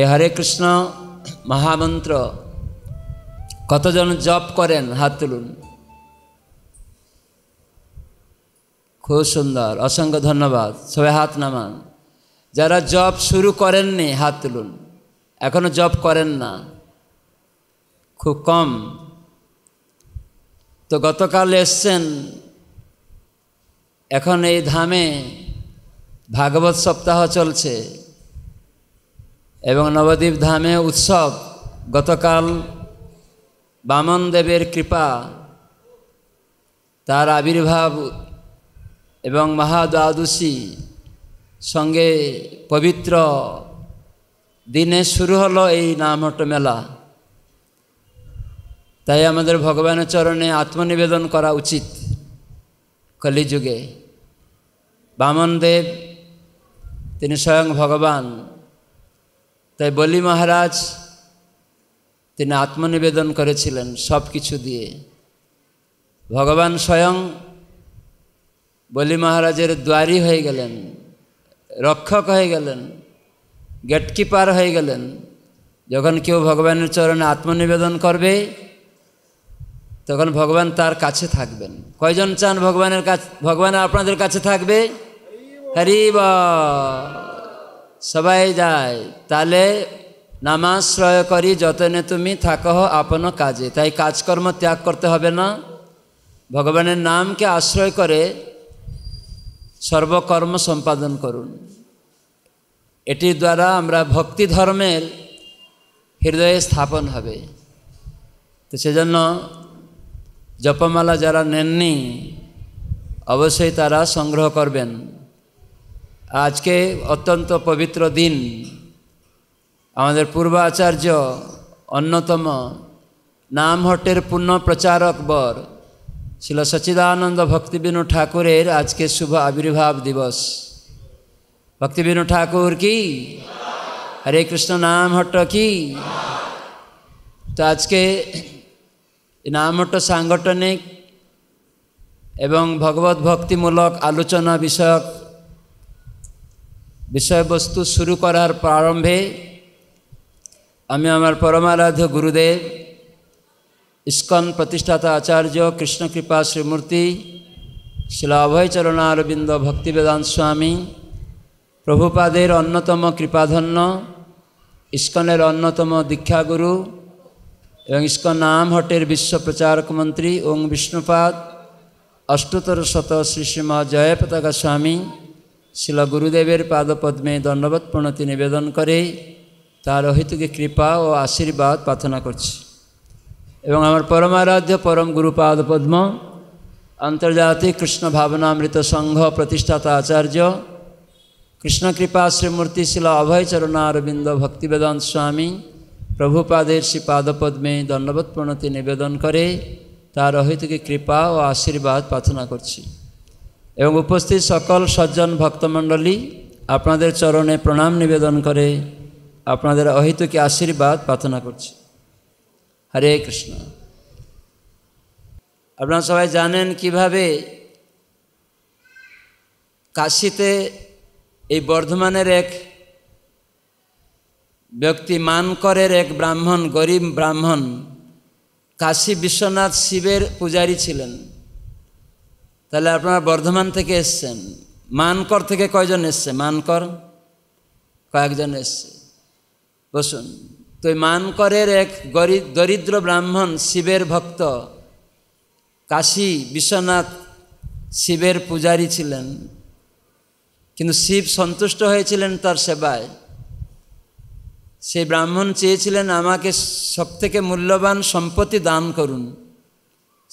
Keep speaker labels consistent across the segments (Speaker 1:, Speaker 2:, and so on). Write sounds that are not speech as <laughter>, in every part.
Speaker 1: এ হরে কৃষ্ণ মহামন্ত্র কতজন জপ করেন হাত তুলুন খুব সুন্দর অসংখ্য ধন্যবাদ সবাই হাত নামান যারা জব শুরু করেননি হাত তুলুন এখনও জব করেন না খুব কম তো গতকাল এসছেন এখন এই ধামে ভাগবত সপ্তাহ চলছে এবং নবদ্বীপ ধামে উৎসব গতকাল বামন দেবের কৃপা তার আবির্ভাব এবং মহাদ্বাদশী সঙ্গে পবিত্র দিনে শুরু হলো এই নামট মেলা তাই আমাদের ভগবানের চরণে আত্মনিবেদন করা উচিত কলিযুগে বামন দেব তিনি স্বয়ং ভগবান তাই বলি মহারাজ তিনি আত্মনিবেদন করেছিলেন সব কিছু দিয়ে ভগবান স্বয়ং বলি মহারাজের দ্বারি হয়ে গেলেন রক্ষক হয়ে গেলেন গেটকিপার হয়ে গেলেন যখন কেউ ভগবানের চরণে আত্মনিবেদন করবে তখন ভগবান তার কাছে থাকবেন কয়জন চান ভগবানের কাছে ভগবান আপনাদের কাছে থাকবে হরিব সবাই যায় তাহলে নামাশ্রয় করি যতনে তুমি থাকো আপন কাজে তাই কাজকর্ম ত্যাগ করতে হবে না ভগবানের নামকে আশ্রয় করে সর্বকর্ম সম্পাদন করুন এটি দ্বারা আমরা ভক্তি ধর্মের হৃদয়ে স্থাপন হবে তো সেজন্য জপমালা যারা নেননি অবশ্যই তারা সংগ্রহ করবেন আজকে অত্যন্ত পবিত্র দিন আমাদের পূর্বাচার্য অন্যতম নামহট্টের পূর্ণ প্রচারক বর ছিল সচিদানন্দ ভক্তিবিনু ঠাকুরের আজকে শুভ আবির্ভাব দিবস ভক্তিবিনু ঠাকুর কি হরে কৃষ্ণ নামহট্ট কি তো আজকে নামহট্ট সাংগঠনিক এবং ভগবত ভক্তিমূলক আলোচনা বিষয়ক বিষয়বস্তু শুরু করার প্রারম্ভে আমি আমার পরমারাধ্য গুরুদেব ইস্কন প্রতিষ্ঠাতা আচার্য কৃষ্ণকৃপা শ্রীমূর্তি শিলা অরবিন্দ ভক্তিবেদান্ত স্বামী প্রভুপাদের অন্যতম কৃপাধন্য ইস্কনের অন্যতম দীক্ষাগুরু এবং ইস্কন নাম হটের বিশ্ব প্রচারক মন্ত্রী ওং বিষ্ণুপাদ অষ্টতর শত শ্রী শ্রীমা পতাকা স্বামী শিল গুরুদেবের পাদপদ্মে দণ্ডবত প্রণতি নিবেদন করে তার অহিতুকে কৃপা ও আশীর্বাদ প্রার্থনা করছি এবং আমার পরমারাধ্য পরম গুরুপাদ পদ্ম আন্তর্জাতিক কৃষ্ণ ভাবনামৃত সংঘ প্রতিষ্ঠাতা আচার্য কৃষ্ণ কৃপা শ্রীমূর্তি শিল অভয়চরণারবিন্দ ভক্তিবেদান্ত স্বামী প্রভুপাদের শ্রী পাদপদ্মে দণ্ডবত প্রণতি নিবেদন করে তার অহিতুকে কৃপা ও আশীর্বাদ প্রার্থনা করছি এবং উপস্থিত সকল সজ্জন ভক্তমণ্ডলী আপনাদের চরণে প্রণাম নিবেদন করে আপনাদের অহিতকে আশীর্বাদ প্রার্থনা করছি হরে কৃষ্ণ আপনারা সবাই জানেন কিভাবে কাশিতে এই বর্ধমানের এক ব্যক্তি মানকরের এক ব্রাহ্মণ গরিব ব্রাহ্মণ কাশী বিশ্বনাথ শিবের পূজারী ছিলেন তাহলে আপনারা বর্ধমান থেকে এসছেন মানকর থেকে কয়জন এসছে মানকর কয়েকজন এসছে বসুন তো মানকরের এক দরিদ্র ব্রাহ্মণ শিবের ভক্ত কাশী বিশ্বনাথ শিবের পূজারী ছিলেন কিন্তু শিব সন্তুষ্ট হয়েছিলেন তার সেবায় সেই ব্রাহ্মণ চেয়েছিলেন আমাকে সবথেকে মূল্যবান সম্পত্তি দান করুন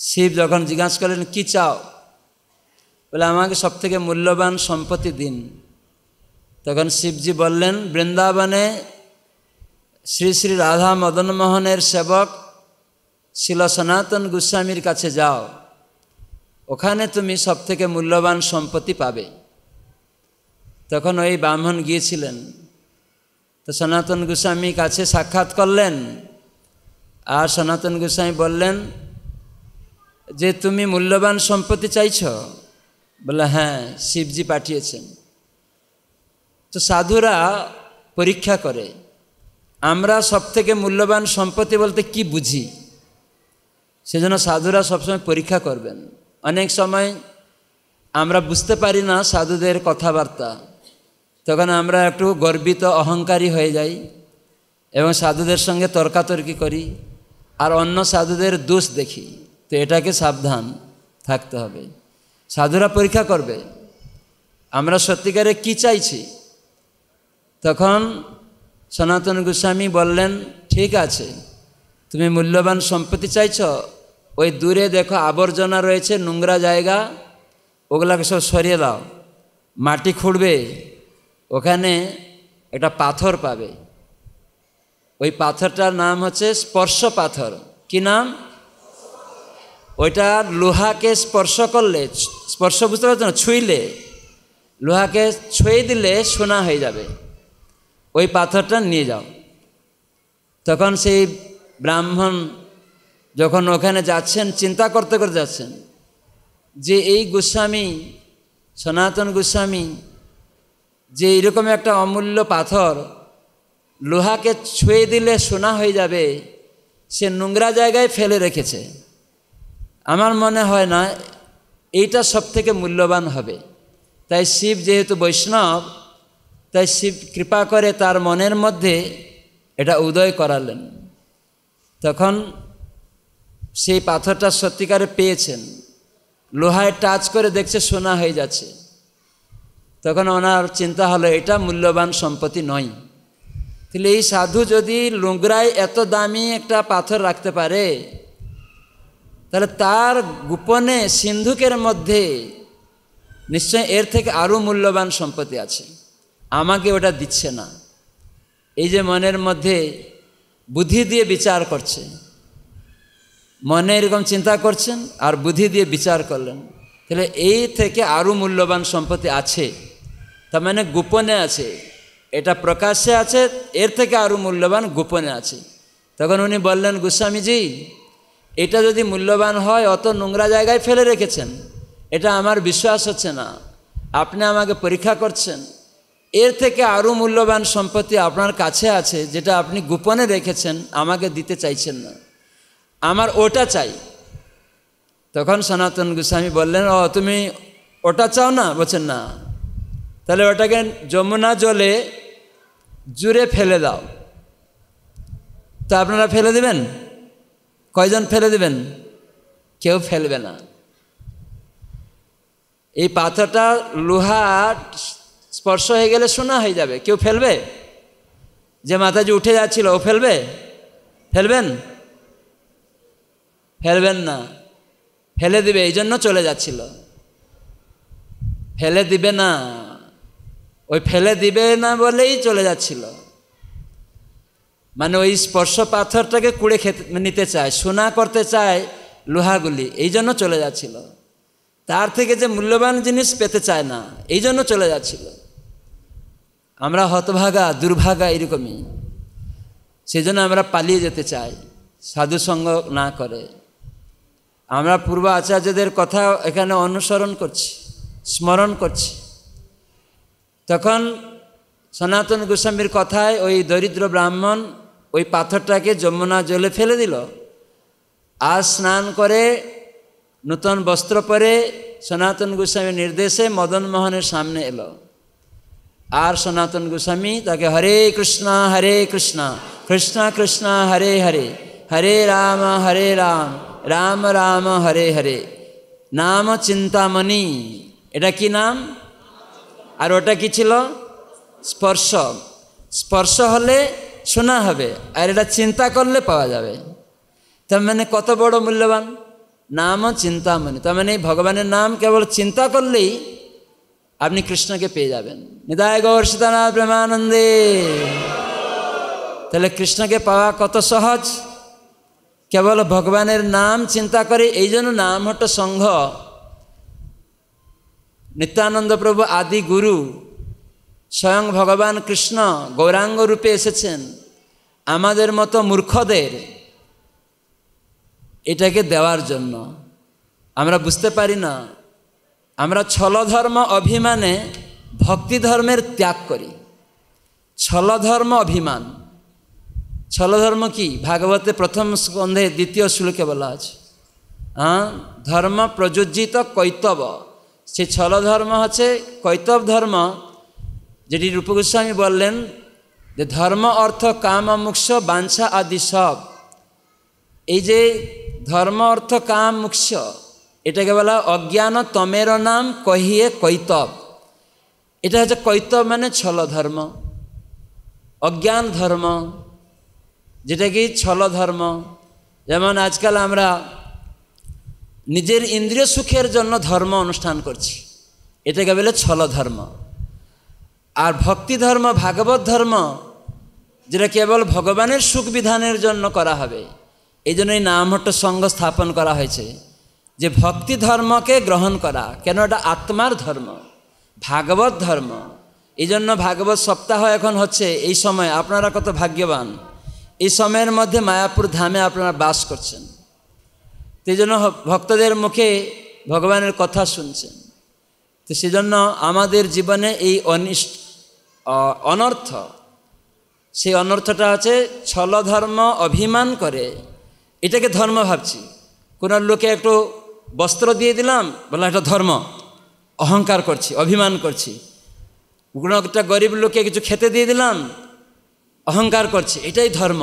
Speaker 1: শিব যখন জিজ্ঞাসা করলেন কী চাও বলে আমাকে সব থেকে মূল্যবান সম্পত্তি দিন তখন শিবজি বললেন বৃন্দাবনে শ্রী শ্রী রাধা মদনমোহনের সেবক শিল সনাতন গোস্বামীর কাছে যাও ওখানে তুমি সব থেকে মূল্যবান সম্পত্তি পাবে তখন ওই ব্রাহ্মণ গিয়েছিলেন তো সনাতন গোস্বামী কাছে সাক্ষাৎ করলেন আর সনাতন গোস্বামী বললেন যে তুমি মূল্যবান সম্পত্তি চাইছ বলে হ্যাঁ শিবজি পাঠিয়েছেন তো সাধুরা পরীক্ষা করে আমরা সব থেকে মূল্যবান সম্পত্তি বলতে কি বুঝি সেজন্য সাধুরা সবসময় পরীক্ষা করবেন অনেক সময় আমরা বুঝতে পারি না সাধুদের কথাবার্তা তখন আমরা একটু গর্বিত অহংকারী হয়ে যাই এবং সাধুদের সঙ্গে তর্কাতর্কি করি আর অন্য সাধুদের দোষ দেখি তো এটাকে সাবধান থাকতে হবে সাধুরা পরীক্ষা করবে আমরা সত্যিকারে কি চাইছি তখন সনাতন গোস্বামী বললেন ঠিক আছে তুমি মূল্যবান সম্পত্তি চাইছ ওই দূরে দেখো আবর্জনা রয়েছে নোংরা জায়গা ওগুলাকে সব সরিয়ে দাও মাটি খুঁড়বে ওখানে একটা পাথর পাবে ওই পাথরটার নাম হচ্ছে স্পর্শ পাথর কি নাম ওইটা লোহাকে স্পর্শ করলে স্পর্শ বুঝতে পারছো না ছুঁইলে লোহাকে ছুঁয়ে দিলে সোনা হয়ে যাবে ওই পাথরটা নিয়ে যাও তখন সেই ব্রাহ্মণ যখন ওখানে যাচ্ছেন চিন্তা করতে করতে যাচ্ছেন যে এই গোস্বামী সনাতন গোস্বামী যে এরকম একটা অমূল্য পাথর লোহাকে ছুঁয়ে দিলে সোনা হয়ে যাবে সে নোংরা জায়গায় ফেলে রেখেছে আমার মনে হয় না এইটা সব থেকে মূল্যবান হবে তাই শিব যেহেতু বৈষ্ণব তাই শিব কৃপা করে তার মনের মধ্যে এটা উদয় করালেন তখন সেই পাথরটা সত্যিকারে পেয়েছেন লোহায় টাচ করে দেখছে সোনা হয়ে যাচ্ছে তখন ওনার চিন্তা হলো এটা মূল্যবান সম্পত্তি নয় তাহলে এই সাধু যদি লুংরায় এত দামি একটা পাথর রাখতে পারে তাহলে তার গোপনে সিন্ধুকের মধ্যে নিশ্চয় এর থেকে আরও মূল্যবান সম্পত্তি আছে আমাকে ওটা দিচ্ছে না এই যে মনের মধ্যে বুদ্ধি দিয়ে বিচার করছে মনে এরকম চিন্তা করছেন আর বুদ্ধি দিয়ে বিচার করলেন তাহলে এই থেকে আরও মূল্যবান সম্পত্তি আছে তার মানে গোপনে আছে এটা প্রকাশ্যে আছে এর থেকে আরও মূল্যবান গোপনে আছে তখন উনি বললেন গোস্বামীজি এটা যদি মূল্যবান হয় অত নোংরা জায়গায় ফেলে রেখেছেন এটা আমার বিশ্বাস হচ্ছে না আপনি আমাকে পরীক্ষা করছেন এর থেকে আরও মূল্যবান সম্পত্তি আপনার কাছে আছে যেটা আপনি গোপনে রেখেছেন আমাকে দিতে চাইছেন না আমার ওটা চাই তখন সনাতন গোস্বামী বললেন ও তুমি ওটা চাও না বলছেন না তাহলে ওটাকে যমুনা জলে জুড়ে ফেলে দাও তা আপনারা ফেলে দেবেন কয়জন ফেলে দেবেন কেউ ফেলবে না এই পাথরটা লোহা স্পর্শ হয়ে গেলে সোনা হয়ে যাবে কেউ ফেলবে যে যে উঠে যাচ্ছিল ও ফেলবে ফেলবেন ফেলবেন না ফেলে দিবে এই জন্য চলে যাচ্ছিল ফেলে দিবে না ওই ফেলে দিবে না বলেই চলে যাচ্ছিল মানে ওই স্পর্শ পাথরটাকে কুড়ে খেতে নিতে চায় সোনা করতে চায় লোহাগুলি এই জন্য চলে যাচ্ছিল তার থেকে যে মূল্যবান জিনিস পেতে চায় না এই জন্য চলে যাচ্ছিল আমরা হতভাগা দুর্ভাগা এরকমই সেই জন্য আমরা পালিয়ে যেতে চাই সাধুসঙ্গ না করে আমরা পূর্ব আচার্যদের কথা এখানে অনুসরণ করছি স্মরণ করছি তখন সনাতন গোস্বামীর কথায় ওই দরিদ্র ব্রাহ্মণ ওই পাথরটাকে যমুনা জলে ফেলে দিল আর স্নান করে নূতন বস্ত্র পরে সনাতন গোস্বামীর নির্দেশে মদন মোহনের সামনে এলো আর সনাতন গোস্বামী তাকে হরে কৃষ্ণা হরে কৃষ্ণ কৃষ্ণা কৃষ্ণ হরে হরে হরে রাম হরে রাম রাম রাম হরে হরে নাম চিন্তামণি এটা কি নাম আর ওটা কি ছিল স্পর্শ স্পর্শ হলে শোনা হবে আর এটা চিন্তা করলে পাওয়া যাবে তার মানে কত বড় মূল্যবান নাম মানে তার মানে ভগবানের নাম কেবল চিন্তা করলেই আপনি কৃষ্ণকে পেয়ে যাবেন নিদায় গৌর সীতানাথ প্রেমানন্দে তাহলে কৃষ্ণকে পাওয়া কত সহজ কেবল ভগবানের নাম চিন্তা করে এই জন্য নাম হট সংঘ নিত্যানন্দ প্রভু আদি গুরু স্বয়ং ভগবান কৃষ্ণ গৌরাঙ্গ রূপে এসেছেন আমাদের মতো মূর্খদের এটাকে দেওয়ার জন্য আমরা বুঝতে পারি না আমরা ছলধর্ম অভিমানে ভক্তি ধর্মের ত্যাগ করি ছলধর্ম অভিমান ছলধর্ম কি ভাগবতে প্রথম স্কন্ধে দ্বিতীয় শ্লোকে বলা আছে হ্যাঁ ধর্ম প্রযোজিত কৈতব সে ছলধর্ম হচ্ছে কৈতব ধর্ম যেটি রূপগোস্বামী বললেন যে ধর্ম অর্থ কাম মুক্ষ বাঞ্ছা আদি সব এই যে ধর্ম অর্থ কাম মুক্ষ এটাকে বলা অজ্ঞান তমের নাম কহিয়ে কৈতব এটা হচ্ছে কৈতব মানে ছল ধর্ম অজ্ঞান ধর্ম যেটা কি ছল ধর্ম যেমন আজকাল আমরা নিজের ইন্দ্রিয় সুখের জন্য ধর্ম অনুষ্ঠান করছি এটাকে বলে ছল ধর্ম আর ভক্তি ধর্ম ভাগবত ধর্ম যেটা কেবল ভগবানের সুখ বিধানের জন্য করা হবে এই জন্যই নামহট্ট সঙ্গ স্থাপন করা হয়েছে যে ভক্তি ধর্মকে গ্রহণ করা কেন এটা আত্মার ধর্ম ভাগবত ধর্ম এই জন্য ভাগবত সপ্তাহ এখন হচ্ছে এই সময় আপনারা কত ভাগ্যবান এই সময়ের মধ্যে মায়াপুর ধামে আপনারা বাস করছেন সেই জন্য ভক্তদের মুখে ভগবানের কথা শুনছেন তো সেজন্য আমাদের জীবনে এই অনিষ্ট অনর্থ সেই অনর্থটা আছে ছল ধর্ম অভিমান করে এটাকে ধর্ম ভাবছি কোনো লোকে একটু বস্ত্র দিয়ে দিলাম বললাম এটা ধর্ম অহংকার করছি অভিমান করছি কোনো একটা গরিব লোকে কিছু খেতে দিয়ে দিলাম অহংকার করছি এটাই ধর্ম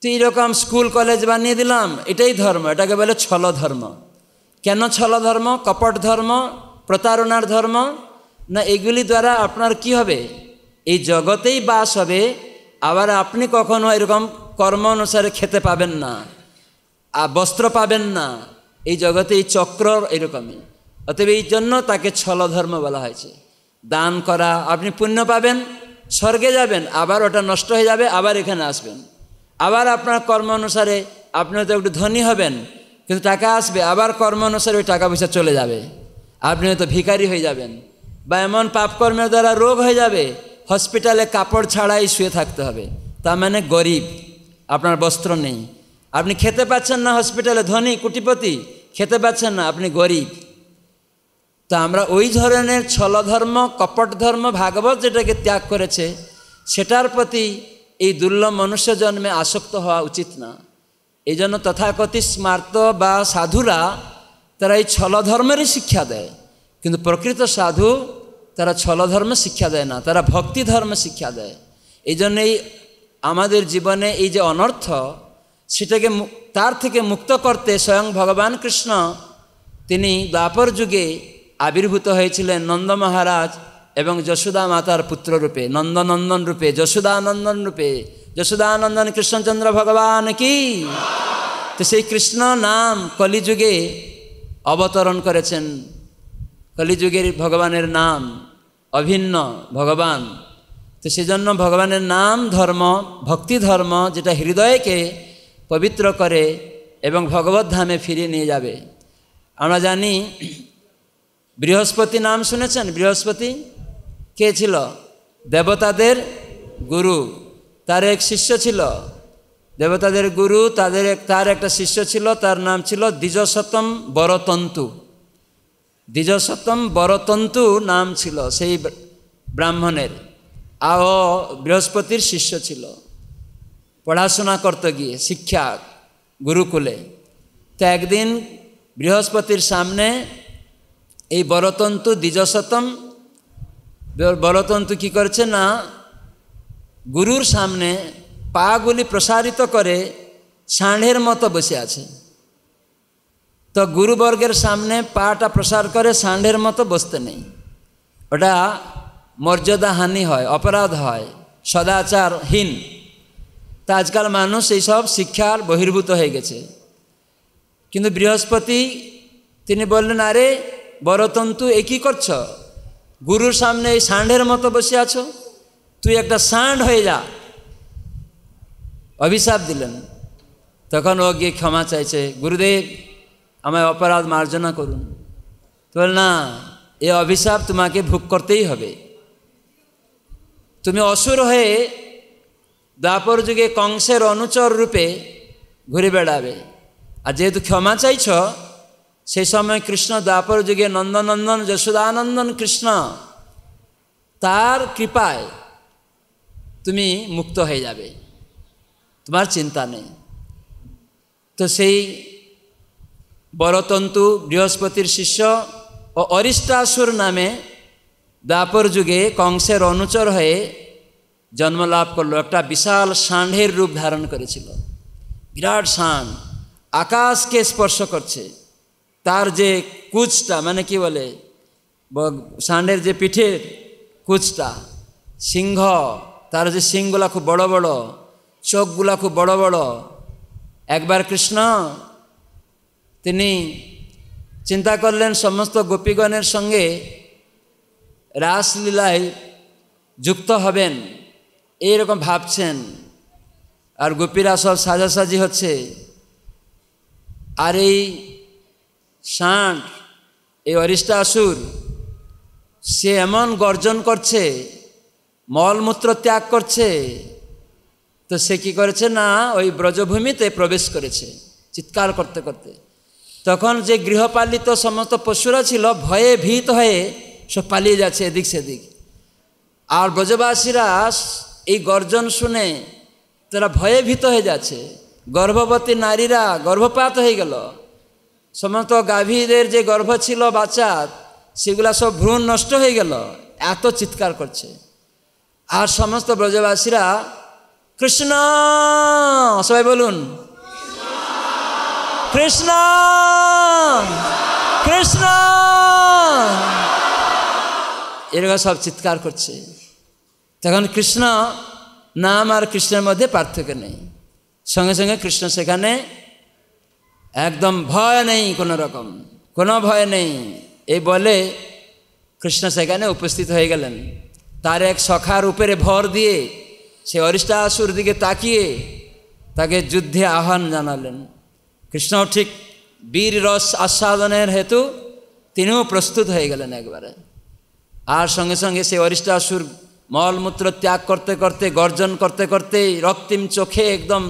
Speaker 1: তো এইরকম স্কুল কলেজ বানিয়ে দিলাম এটাই ধর্ম এটাকে বলে ছল ধর্ম কেন ছল ধর্ম কপট ধর্ম প্রতারণার ধর্ম না এগুলি দ্বারা আপনার কি হবে এই জগতেই বাস হবে আবার আপনি কখনো এরকম কর্ম অনুসারে খেতে পাবেন না বস্ত্র পাবেন না এই জগতে এই চক্র এরকমই অতএব এই জন্য তাকে ছল ধর্ম বলা হয়েছে দান করা আপনি পুণ্য পাবেন স্বর্গে যাবেন আবার ওটা নষ্ট হয়ে যাবে আবার এখানে আসবেন আবার আপনার কর্ম অনুসারে আপনি হয়তো একটু ধনী হবেন কিন্তু টাকা আসবে আবার কর্ম অনুসারে ওই টাকা পয়সা চলে যাবে আপনি হয়তো ভিকারি হয়ে যাবেন বা এমন পাপকর্মের দ্বারা রোগ হয়ে যাবে হসপিটালে কাপড় ছাড়াই শুয়ে থাকতে হবে তার মানে গরিব আপনার বস্ত্র নেই আপনি খেতে পাচ্ছেন না হসপিটালে ধনী কুটিপতি খেতে পাচ্ছেন না আপনি গরিব তো আমরা ওই ধরনের ছলধর্ম কপট ধর্ম ভাগবত যেটাকে ত্যাগ করেছে সেটার প্রতি এই দুর্লভ মনুষ্য জন্মে আসক্ত হওয়া উচিত না এই জন্য তথাকথিত স্মার্ত বা সাধুরা তারা এই ছলধর্মেরই শিক্ষা দেয় কিন্তু প্রকৃত সাধু তারা ছলধর্ম শিক্ষা দেয় না তারা ভক্তি ধর্ম শিক্ষা দেয় এই জন্যই আমাদের জীবনে এই যে অনর্থ সেটাকে তার থেকে মুক্ত করতে স্বয়ং ভগবান কৃষ্ণ তিনি দ্বাপর যুগে আবির্ভূত হয়েছিলেন নন্দ মহারাজ এবং যশোদা মাতার পুত্র রূপে নন্দনন্দন রূপে যশোদানন্দন রূপে যশোদানন্দন কৃষ্ণচন্দ্র ভগবান কি তো সেই কৃষ্ণ নাম কলিযুগে অবতরণ করেছেন কলিযুগের ভগবানের নাম অভিন্ন ভগবান তো সেজন্য ভগবানের নাম ধর্ম ভক্তি ধর্ম যেটা হৃদয়কে পবিত্র করে এবং ভগবত ধামে ফিরিয়ে নিয়ে যাবে আমরা জানি বৃহস্পতি নাম শুনেছেন বৃহস্পতি কে ছিল দেবতাদের গুরু তার এক শিষ্য ছিল দেবতাদের গুরু তাদের তার একটা শিষ্য ছিল তার নাম ছিল দ্বিজশতম বরতন্তু দ্বিজসতম বরতন্তু নাম ছিল সেই ব্রাহ্মণের আহ বৃহস্পতির শিষ্য ছিল পড়াশোনা করতে গিয়ে শিক্ষা গুরুকুলে তো একদিন বৃহস্পতির সামনে এই বরতন্তু দ্বিজসতম বরতন্তু কি করছে না গুরুর সামনে পাগুলি প্রসারিত করে ষাঁড়ের মতো বসে আছে তো গুরুবর্গের সামনে পাটা প্রসার করে ষাঁড়ের মতো বসতে নেই ওটা মর্যাদা হানি হয় অপরাধ হয় সদাচারহীন তা আজকাল মানুষ এইসব শিক্ষার বহির্ভূত হয়ে গেছে কিন্তু বৃহস্পতি তিনি বললেন আরে বরতন্তু এ কী করছ গুরুর সামনে এই ষাঁড়ের মতো বসে আছো তুই একটা ষাঁড় হয়ে যা অভিশাপ দিলেন তখন ও গিয়ে ক্ষমা চাইছে গুরুদেব আমায় অপরাধ মার্জনা করুন তো না এ অভিশাপ তোমাকে ভোগ করতেই হবে তুমি অসুর হয়ে দ্বাপর যুগে কংসের অনুচর রূপে ঘুরে বেড়াবে আর যেহেতু ক্ষমা চাইছ সেই সময় কৃষ্ণ দ্বাপর যুগে নন্দনন্দন যশোদানন্দন কৃষ্ণ তার কৃপায় তুমি মুক্ত হয়ে যাবে তোমার চিন্তা নেই তো সেই বরতন্তু বৃহস্পতির শিষ্য ও অরিষ্টাসুর নামে দ্বাপর যুগে কংসের অনুচর হয়ে জন্মলাভ করলো একটা বিশাল ষাঁড়ের রূপ ধারণ করেছিল বিরাট ষাঁড় আকাশকে স্পর্শ করছে তার যে কুচটা মানে কি বলে ষাঁড়ের যে পিঠের কুচটা সিংহ তার যে সিংগুলা খুব বড় বড় চোখগুলা খুব বড় বড় একবার কৃষ্ণ তিনি চিন্তা করলেন সমস্ত গোপীগণের সঙ্গে রাসলীলায় যুক্ত হবেন এইরকম ভাবছেন আর গোপীরা সব সাজাসাজি হচ্ছে আর এই ষাঁড় এই অরিষ্টাসুর সে এমন গর্জন করছে মলমূত্র ত্যাগ করছে তো সে কি করেছে না ওই ব্রজভূমিতে প্রবেশ করেছে চিৎকার করতে করতে তখন যে গৃহপালিত সমস্ত পশুরা ছিল ভয়ে ভীত হয়ে সব পালিয়ে যাচ্ছে এদিক সেদিক আর ব্রজবাসীরা এই গর্জন শুনে তারা ভয়ে ভীত হয়ে যাচ্ছে গর্ভবতী নারীরা গর্ভপাত হয়ে গেল সমস্ত গাভীদের যে গর্ভ ছিল বাচ্চা সেগুলা সব ভ্রূণ নষ্ট হয়ে গেল এত চিৎকার করছে আর সমস্ত ব্রজবাসীরা কৃষ্ণ সবাই বলুন কৃষ্ণ কৃষ্ণ এরকম সব চিৎকার করছে তখন কৃষ্ণ নাম আর কৃষ্ণের মধ্যে পার্থক্য নেই সঙ্গে সঙ্গে কৃষ্ণ সেখানে একদম ভয় নেই কোনো রকম কোনো ভয় নেই এই বলে কৃষ্ণ সেখানে উপস্থিত হয়ে গেলেন তার এক সখার উপরে ভর দিয়ে সে অরিষ্টাসুর দিকে তাকিয়ে তাকে যুদ্ধে আহ্বান জানালেন কৃষ্ণ ঠিক বীর রস আস্বাদনের হেতু তিনিও প্রস্তুত হয়ে গেলেন একবারে আর সঙ্গে সঙ্গে সে অরিষ্টাসুর মলমূত্র ত্যাগ করতে করতে গর্জন করতে করতে রক্তিম চোখে একদম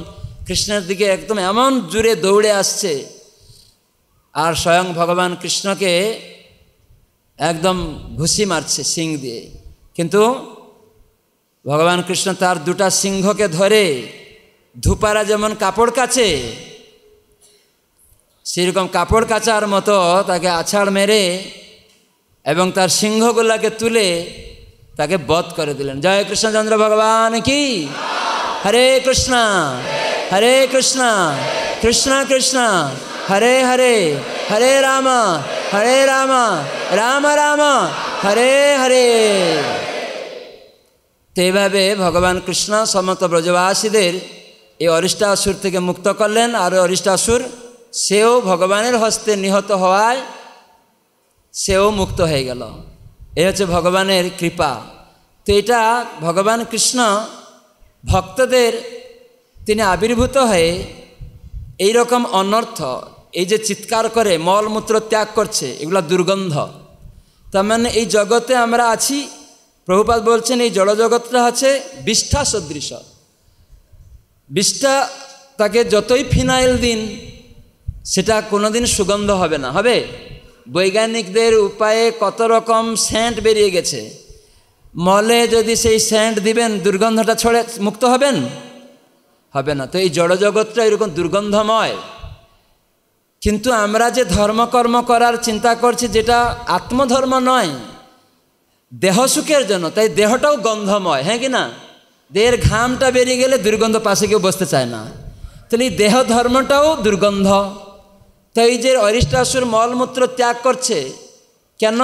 Speaker 1: কৃষ্ণের দিকে একদম এমন জুড়ে দৌড়ে আসছে আর স্বয়ং ভগবান কৃষ্ণকে একদম ঘুষি মারছে সিং দিয়ে কিন্তু ভগবান কৃষ্ণ তার দুটা সিংহকে ধরে ধুপারা যেমন কাপড় কাছে সেরকম কাপড় কাচার মতো তাকে আছাড় মেরে এবং তার সিংহগুলাকে তুলে তাকে বধ করে দিলেন জয় কৃষ্ণচন্দ্র ভগবান কি হরে কৃষ্ণ হরে কৃষ্ণ কৃষ্ণ কৃষ্ণ হরে হরে হরে রাম হরে রাম রাম রাম হরে হরে তো এইভাবে ভগবান কৃষ্ণ সমস্ত ব্রজবাসীদের এই অরিষ্টাসুর থেকে মুক্ত করলেন আর অরিষ্টাসুর সেও ভগবানের হস্তে নিহত হওয়ায় সেও মুক্ত হয়ে গেল এ হচ্ছে ভগবানের কৃপা তো এটা ভগবান কৃষ্ণ ভক্তদের তিনি আবির্ভূত হয়ে এই রকম অনর্থ এই যে চিৎকার করে মলমূত্র ত্যাগ করছে এগুলো দুর্গন্ধ তার মানে এই জগতে আমরা আছি প্রভুপাত বলছেন এই জড়জগৎটা হচ্ছে বিষ্ঠা সদৃশ বিষ্ঠা তাকে যতই ফিনাইল দিন সেটা কোনোদিন সুগন্ধ হবে না হবে বৈজ্ঞানিকদের উপায়ে কত রকম স্যান্ট বেরিয়ে গেছে মলে যদি সেই স্যান্ট দিবেন দুর্গন্ধটা ছড়ে মুক্ত হবেন হবে না তো এই জড়জগৎটা এরকম দুর্গন্ধময় কিন্তু আমরা যে ধর্মকর্ম করার চিন্তা করছি যেটা আত্মধর্ম নয় দেহ সুখের জন্য তাই দেহটাও গন্ধময় হ্যাঁ কি না দেহের ঘামটা বেরিয়ে গেলে দুর্গন্ধ পাশে কেউ বসতে চায় না তাহলে এই দেহ ধর্মটাও দুর্গন্ধ তো এই যে অরিষ্টাসুর মলমূত্র ত্যাগ করছে কেন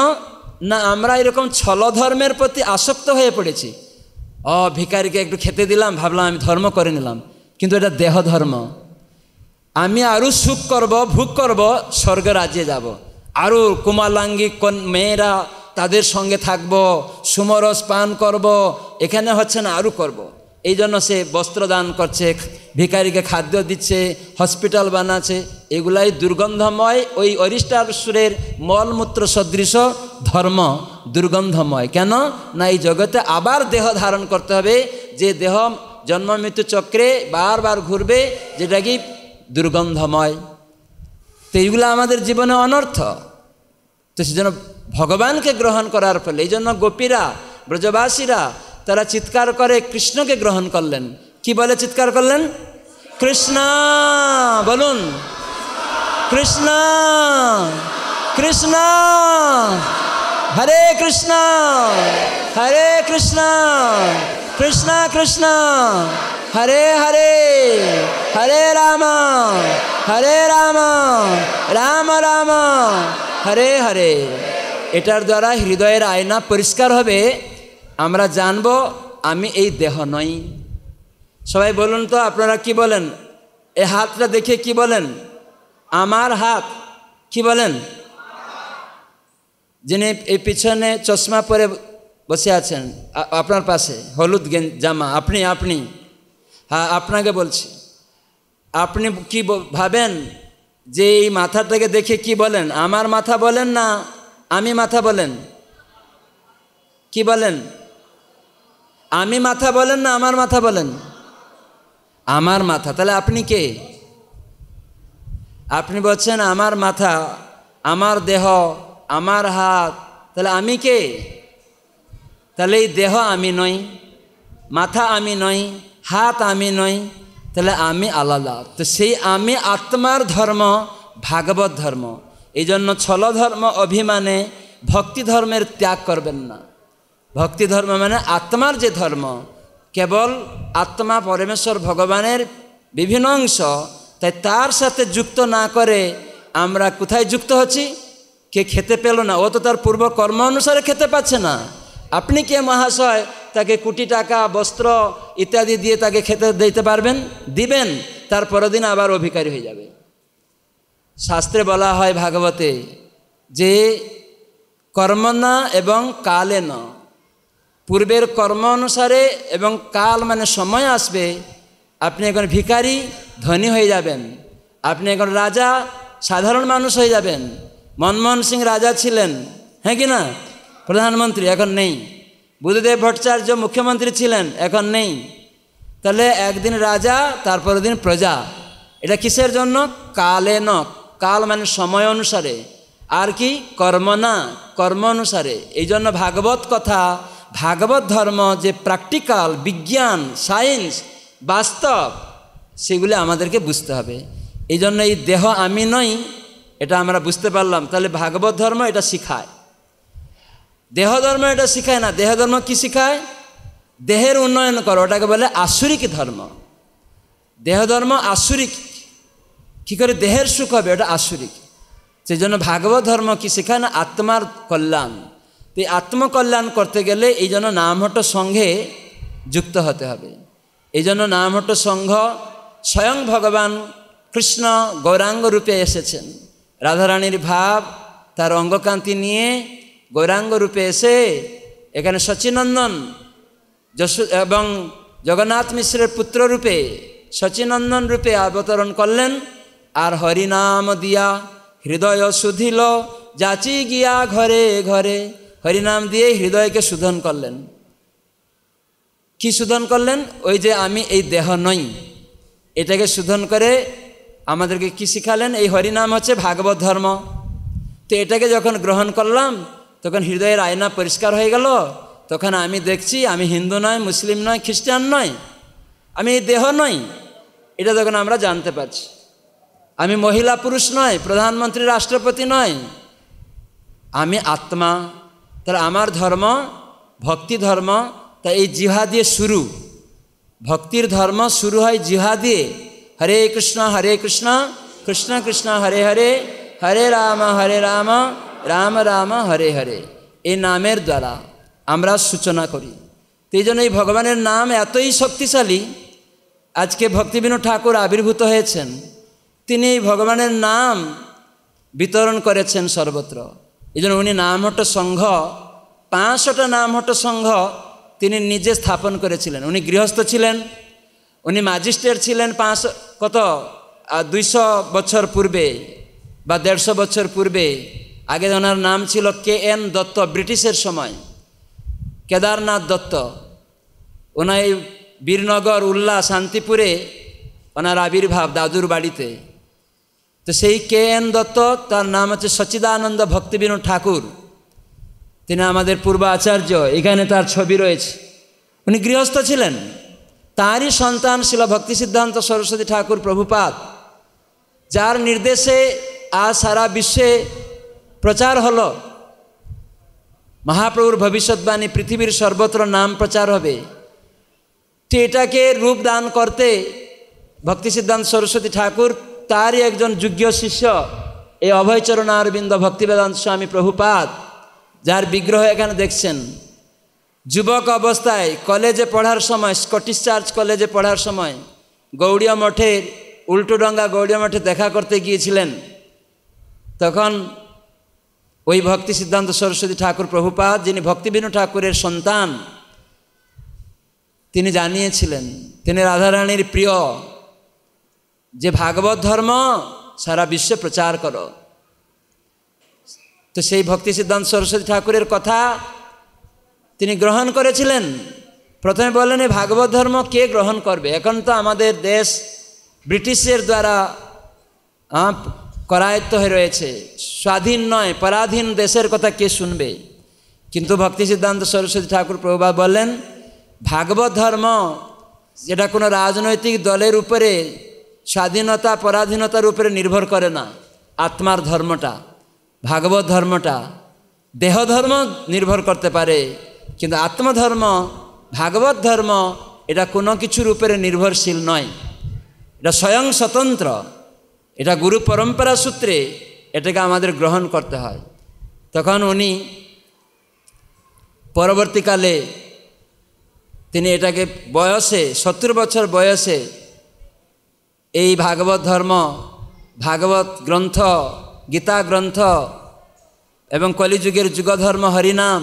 Speaker 1: না আমরা এরকম ছল ধর্মের প্রতি আসক্ত হয়ে পড়েছি অ ভিকারিকে একটু খেতে দিলাম ভাবলাম আমি ধর্ম করে নিলাম কিন্তু এটা দেহ ধর্ম আমি আরও সুখ করব ভুক করব স্বর্গ রাজ্যে যাব আরও কুমালাঙ্গি কোন মেয়েরা তাদের সঙ্গে থাকব সুমরস পান করব এখানে হচ্ছে না আরও করব। এই জন্য সে বস্ত্র দান করছে ভিকারিকে খাদ্য দিচ্ছে হসপিটাল বানাচ্ছে এগুলাই দুর্গন্ধময় ওই সুরের মলমূত্র সদৃশ ধর্ম দুর্গন্ধময় কেন না এই জগতে আবার দেহ ধারণ করতে হবে যে দেহ জন্ম মৃত্যু চক্রে বারবার ঘুরবে যেটা কি দুর্গন্ধময় তো এইগুলো আমাদের জীবনে অনর্থ তো সেজন্য ভগবানকে গ্রহণ করার ফলে এই জন্য গোপীরা ব্রজবাসীরা তারা চিৎকার করে কৃষ্ণকে গ্রহণ করলেন কি বলে চিৎকার করলেন কৃষ্ণ বলুন কৃষ্ণ কৃষ্ণ হরে কৃষ্ণ হরে কৃষ্ণ কৃষ্ণ কৃষ্ণ হরে হরে হরে রাম হরে রাম রাম রাম হরে হরে এটার দ্বারা হৃদয়ের আয়না পরিষ্কার হবে আমরা জানব আমি এই দেহ নই সবাই বলুন তো আপনারা কি বলেন এ হাতটা দেখে কি বলেন আমার হাত কি বলেন যিনি এই পিছনে চশমা পরে বসে আছেন আপনার পাশে হলুদ জামা আপনি আপনি হ্যাঁ আপনাকে বলছি আপনি কি ভাবেন যে এই মাথাটাকে দেখে কি বলেন আমার মাথা বলেন না আমি মাথা বলেন কি বলেন আমি মাথা বলেন না আমার মাথা বলেন আমার মাথা তাহলে আপনি কে আপনি বলছেন আমার মাথা আমার দেহ আমার হাত তাহলে আমি কে তাহলে এই দেহ আমি নই মাথা আমি নই হাত আমি নই তাহলে আমি আলাদা তো সেই আমি আত্মার ধর্ম ভাগবত ধর্ম এই জন্য ছল ধর্ম অভিমানে ভক্তি ধর্মের ত্যাগ করবেন না ভক্তি ধর্ম মানে আত্মার যে ধর্ম কেবল আত্মা পরমেশ্বর ভগবানের বিভিন্ন অংশ তাই তার সাথে যুক্ত না করে আমরা কোথায় যুক্ত হচ্ছি কে খেতে পেল না ও তো তার পূর্ব কর্ম অনুসারে খেতে পাচ্ছে না আপনি কে মহাশয় তাকে কোটি টাকা বস্ত্র ইত্যাদি দিয়ে তাকে খেতে দিতে পারবেন দিবেন তার পরদিন আবার অভিকারী হয়ে যাবে শাস্ত্রে বলা হয় ভাগবতে যে কর্ম না এবং কালে না পূর্বের কর্ম অনুসারে এবং কাল মানে সময় আসবে আপনি এখন ভিকারি ধনী হয়ে যাবেন আপনি এখন রাজা সাধারণ মানুষ হয়ে যাবেন মনমোহন সিং রাজা ছিলেন হ্যাঁ কি না প্রধানমন্ত্রী এখন নেই বুদ্ধদেব ভট্টাচার্য মুখ্যমন্ত্রী ছিলেন এখন নেই তাহলে একদিন রাজা তারপরের দিন প্রজা এটা কিসের জন্য কালে ন কাল মানে সময় অনুসারে আর কি কর্ম না কর্ম অনুসারে এই জন্য ভাগবত কথা ভাগবত ধর্ম যে প্র্যাকটিক্যাল বিজ্ঞান সায়েন্স বাস্তব সেগুলি আমাদেরকে বুঝতে হবে এই জন্য এই দেহ আমি নই এটা আমরা বুঝতে পারলাম তাহলে ভাগবত ধর্ম এটা শিখায় দেহ ধর্ম এটা শিখায় না দেহ ধর্ম কি শিখায় দেহের উন্নয়ন করো ওটাকে বলে আসুরিক ধর্ম দেহ ধর্ম আসুরিক কী করে দেহের সুখ হবে ওটা আসুরিক সেই জন্য ভাগবত ধর্ম কি শিখায় না আত্মার কল্যাণ তো আত্মকল্যাণ করতে গেলে এই জন্য হট সংঘে যুক্ত হতে হবে এই জন্য হট সংঘ স্বয়ং ভগবান কৃষ্ণ গৌরাঙ্গ রূপে এসেছেন রাধারানীর ভাব তার অঙ্গকান্তি নিয়ে গৌরাঙ্গ রূপে এসে এখানে সচিনন্দন যশু এবং জগন্নাথ মিশ্রের পুত্র রূপে সচিনন্দন রূপে অবতরণ করলেন আর হরিনাম দিয়া হৃদয় শুধিল যাচি গিয়া ঘরে ঘরে হরিনাম দিয়ে হৃদয়কে শোধন করলেন কি শোধন করলেন ওই যে আমি এই দেহ নই এটাকে শোধন করে আমাদেরকে কি শিখালেন এই হরিনাম হচ্ছে ভাগবত ধর্ম তো এটাকে যখন গ্রহণ করলাম তখন হৃদয়ের আয়না পরিষ্কার হয়ে গেল তখন আমি দেখছি আমি হিন্দু নয় মুসলিম নয় খ্রিস্টান নয় আমি এই দেহ নই এটা তখন আমরা জানতে পারছি আমি মহিলা পুরুষ নয় প্রধানমন্ত্রী রাষ্ট্রপতি নয় আমি আত্মা তাহলে আমার ধর্ম ভক্তি ধর্ম তা এই জিহা দিয়ে শুরু ভক্তির ধর্ম শুরু হয় জিহা দিয়ে হরে কৃষ্ণ হরে কৃষ্ণ কৃষ্ণ কৃষ্ণ হরে হরে হরে রাম হরে রাম রাম রাম হরে হরে এই নামের দ্বারা আমরা সূচনা করি এই জন্য এই ভগবানের নাম এতই শক্তিশালী আজকে ভক্তিবিনু ঠাকুর আবির্ভূত হয়েছেন তিনি এই ভগবানের নাম বিতরণ করেছেন সর্বত্র এই জন্য উনি নামহট সংঘ পাঁচশোটা নামহট সংঘ তিনি নিজে স্থাপন করেছিলেন উনি গৃহস্থ ছিলেন উনি ম্যাজিস্ট্রেট ছিলেন পাঁচশো কত দুইশো বছর পূর্বে বা দেড়শো বছর পূর্বে আগে ওনার নাম ছিল কে এন দত্ত ব্রিটিশের সময় কেদারনাথ দত্ত ওনার বীরনগর উল্লা শান্তিপুরে ওনার আবির্ভাব দাদুর বাড়িতে তো সেই কে এন দত্ত তার নাম হচ্ছে সচিদানন্দ ভক্তিবিনু ঠাকুর তিনি আমাদের পূর্ব আচার্য এখানে তার ছবি রয়েছে উনি গৃহস্থ ছিলেন তাঁরই সন্তান ছিল ভক্তি সিদ্ধান্ত সরস্বতী ঠাকুর প্রভুপাত যার নির্দেশে আজ সারা বিশ্বে প্রচার হল মহাপ্রভুর ভবিষ্যৎবাণী পৃথিবীর সর্বত্র নাম প্রচার হবে তো এটাকে রূপদান করতে ভক্তি সিদ্ধান্ত সরস্বতী ঠাকুর তারই একজন যোগ্য শিষ্য এই অভয়চরণ অরবিন্দ ভক্তিবেদান্ত স্বামী প্রভুপাত যার বিগ্রহ এখানে দেখছেন যুবক অবস্থায় কলেজে পড়ার সময় স্কটিশ চার্চ কলেজে পড়ার সময় গৌড়ীয় মঠের উল্টোডঙ্গা গৌড়ীয় মঠে দেখা করতে গিয়েছিলেন তখন ওই ভক্তি সিদ্ধান্ত সরস্বতী ঠাকুর প্রভুপাত যিনি ভক্তিবিনু ঠাকুরের সন্তান তিনি জানিয়েছিলেন তিনি রাধারানীর প্রিয় যে ভাগবত ধর্ম সারা বিশ্বে প্রচার করো তো সেই ভক্তি সিদ্ধান্ত সরস্বতী ঠাকুরের কথা তিনি গ্রহণ করেছিলেন প্রথমে বললেন এই ভাগবত ধর্ম কে গ্রহণ করবে এখন তো আমাদের দেশ ব্রিটিশের দ্বারা করায়ত্ত হয়ে রয়েছে স্বাধীন নয় পরাধীন দেশের কথা কে শুনবে কিন্তু ভক্তি সিদ্ধান্ত সরস্বতী ঠাকুর প্রভুবা বললেন ভাগবত ধর্ম যেটা কোনো রাজনৈতিক দলের উপরে স্বাধীনতা পরাধীনতার উপরে নির্ভর করে না আত্মার ধর্মটা ভাগবত ধর্মটা দেহ ধর্ম নির্ভর করতে পারে কিন্তু আত্মধর্ম ভাগবত ধর্ম এটা কোনো কিছুর উপরে নির্ভরশীল নয় এটা স্বয়ং স্বতন্ত্র এটা গুরু পরম্পরা সূত্রে এটাকে আমাদের গ্রহণ করতে হয় তখন উনি পরবর্তীকালে তিনি এটাকে বয়সে সত্তর বছর বয়সে এই ভাগবত ধর্ম ভাগবত গ্রন্থ গীতা গ্রন্থ এবং কলিযুগের যুগধর্ম হরিনাম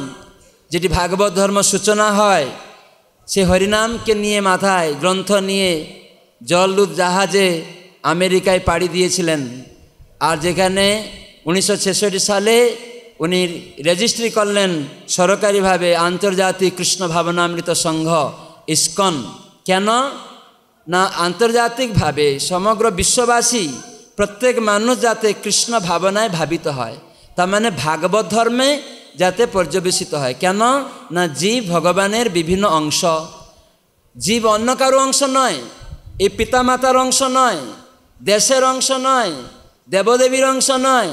Speaker 1: যেটি ভাগবত ধর্ম সূচনা হয় সে হরিনামকে নিয়ে মাথায় গ্রন্থ নিয়ে জলদূত জাহাজে আমেরিকায় পাড়ি দিয়েছিলেন আর যেখানে উনিশশো সালে উনি রেজিস্ট্রি করলেন সরকারিভাবে আন্তর্জাতিক কৃষ্ণ ভাবনামৃত সংঘ ইস্কন কেন না আন্তর্জাতিকভাবে সমগ্র বিশ্ববাসী প্রত্যেক মানুষ যাতে কৃষ্ণ ভাবনায় ভাবিত হয় তার মানে ভাগবত ধর্মে যাতে পর্যবেসিত হয় কেন না জীব ভগবানের বিভিন্ন অংশ জীব অন্য কারো অংশ নয় এ পিতামাতার অংশ নয় দেশের অংশ নয় দেবদেবীর অংশ নয়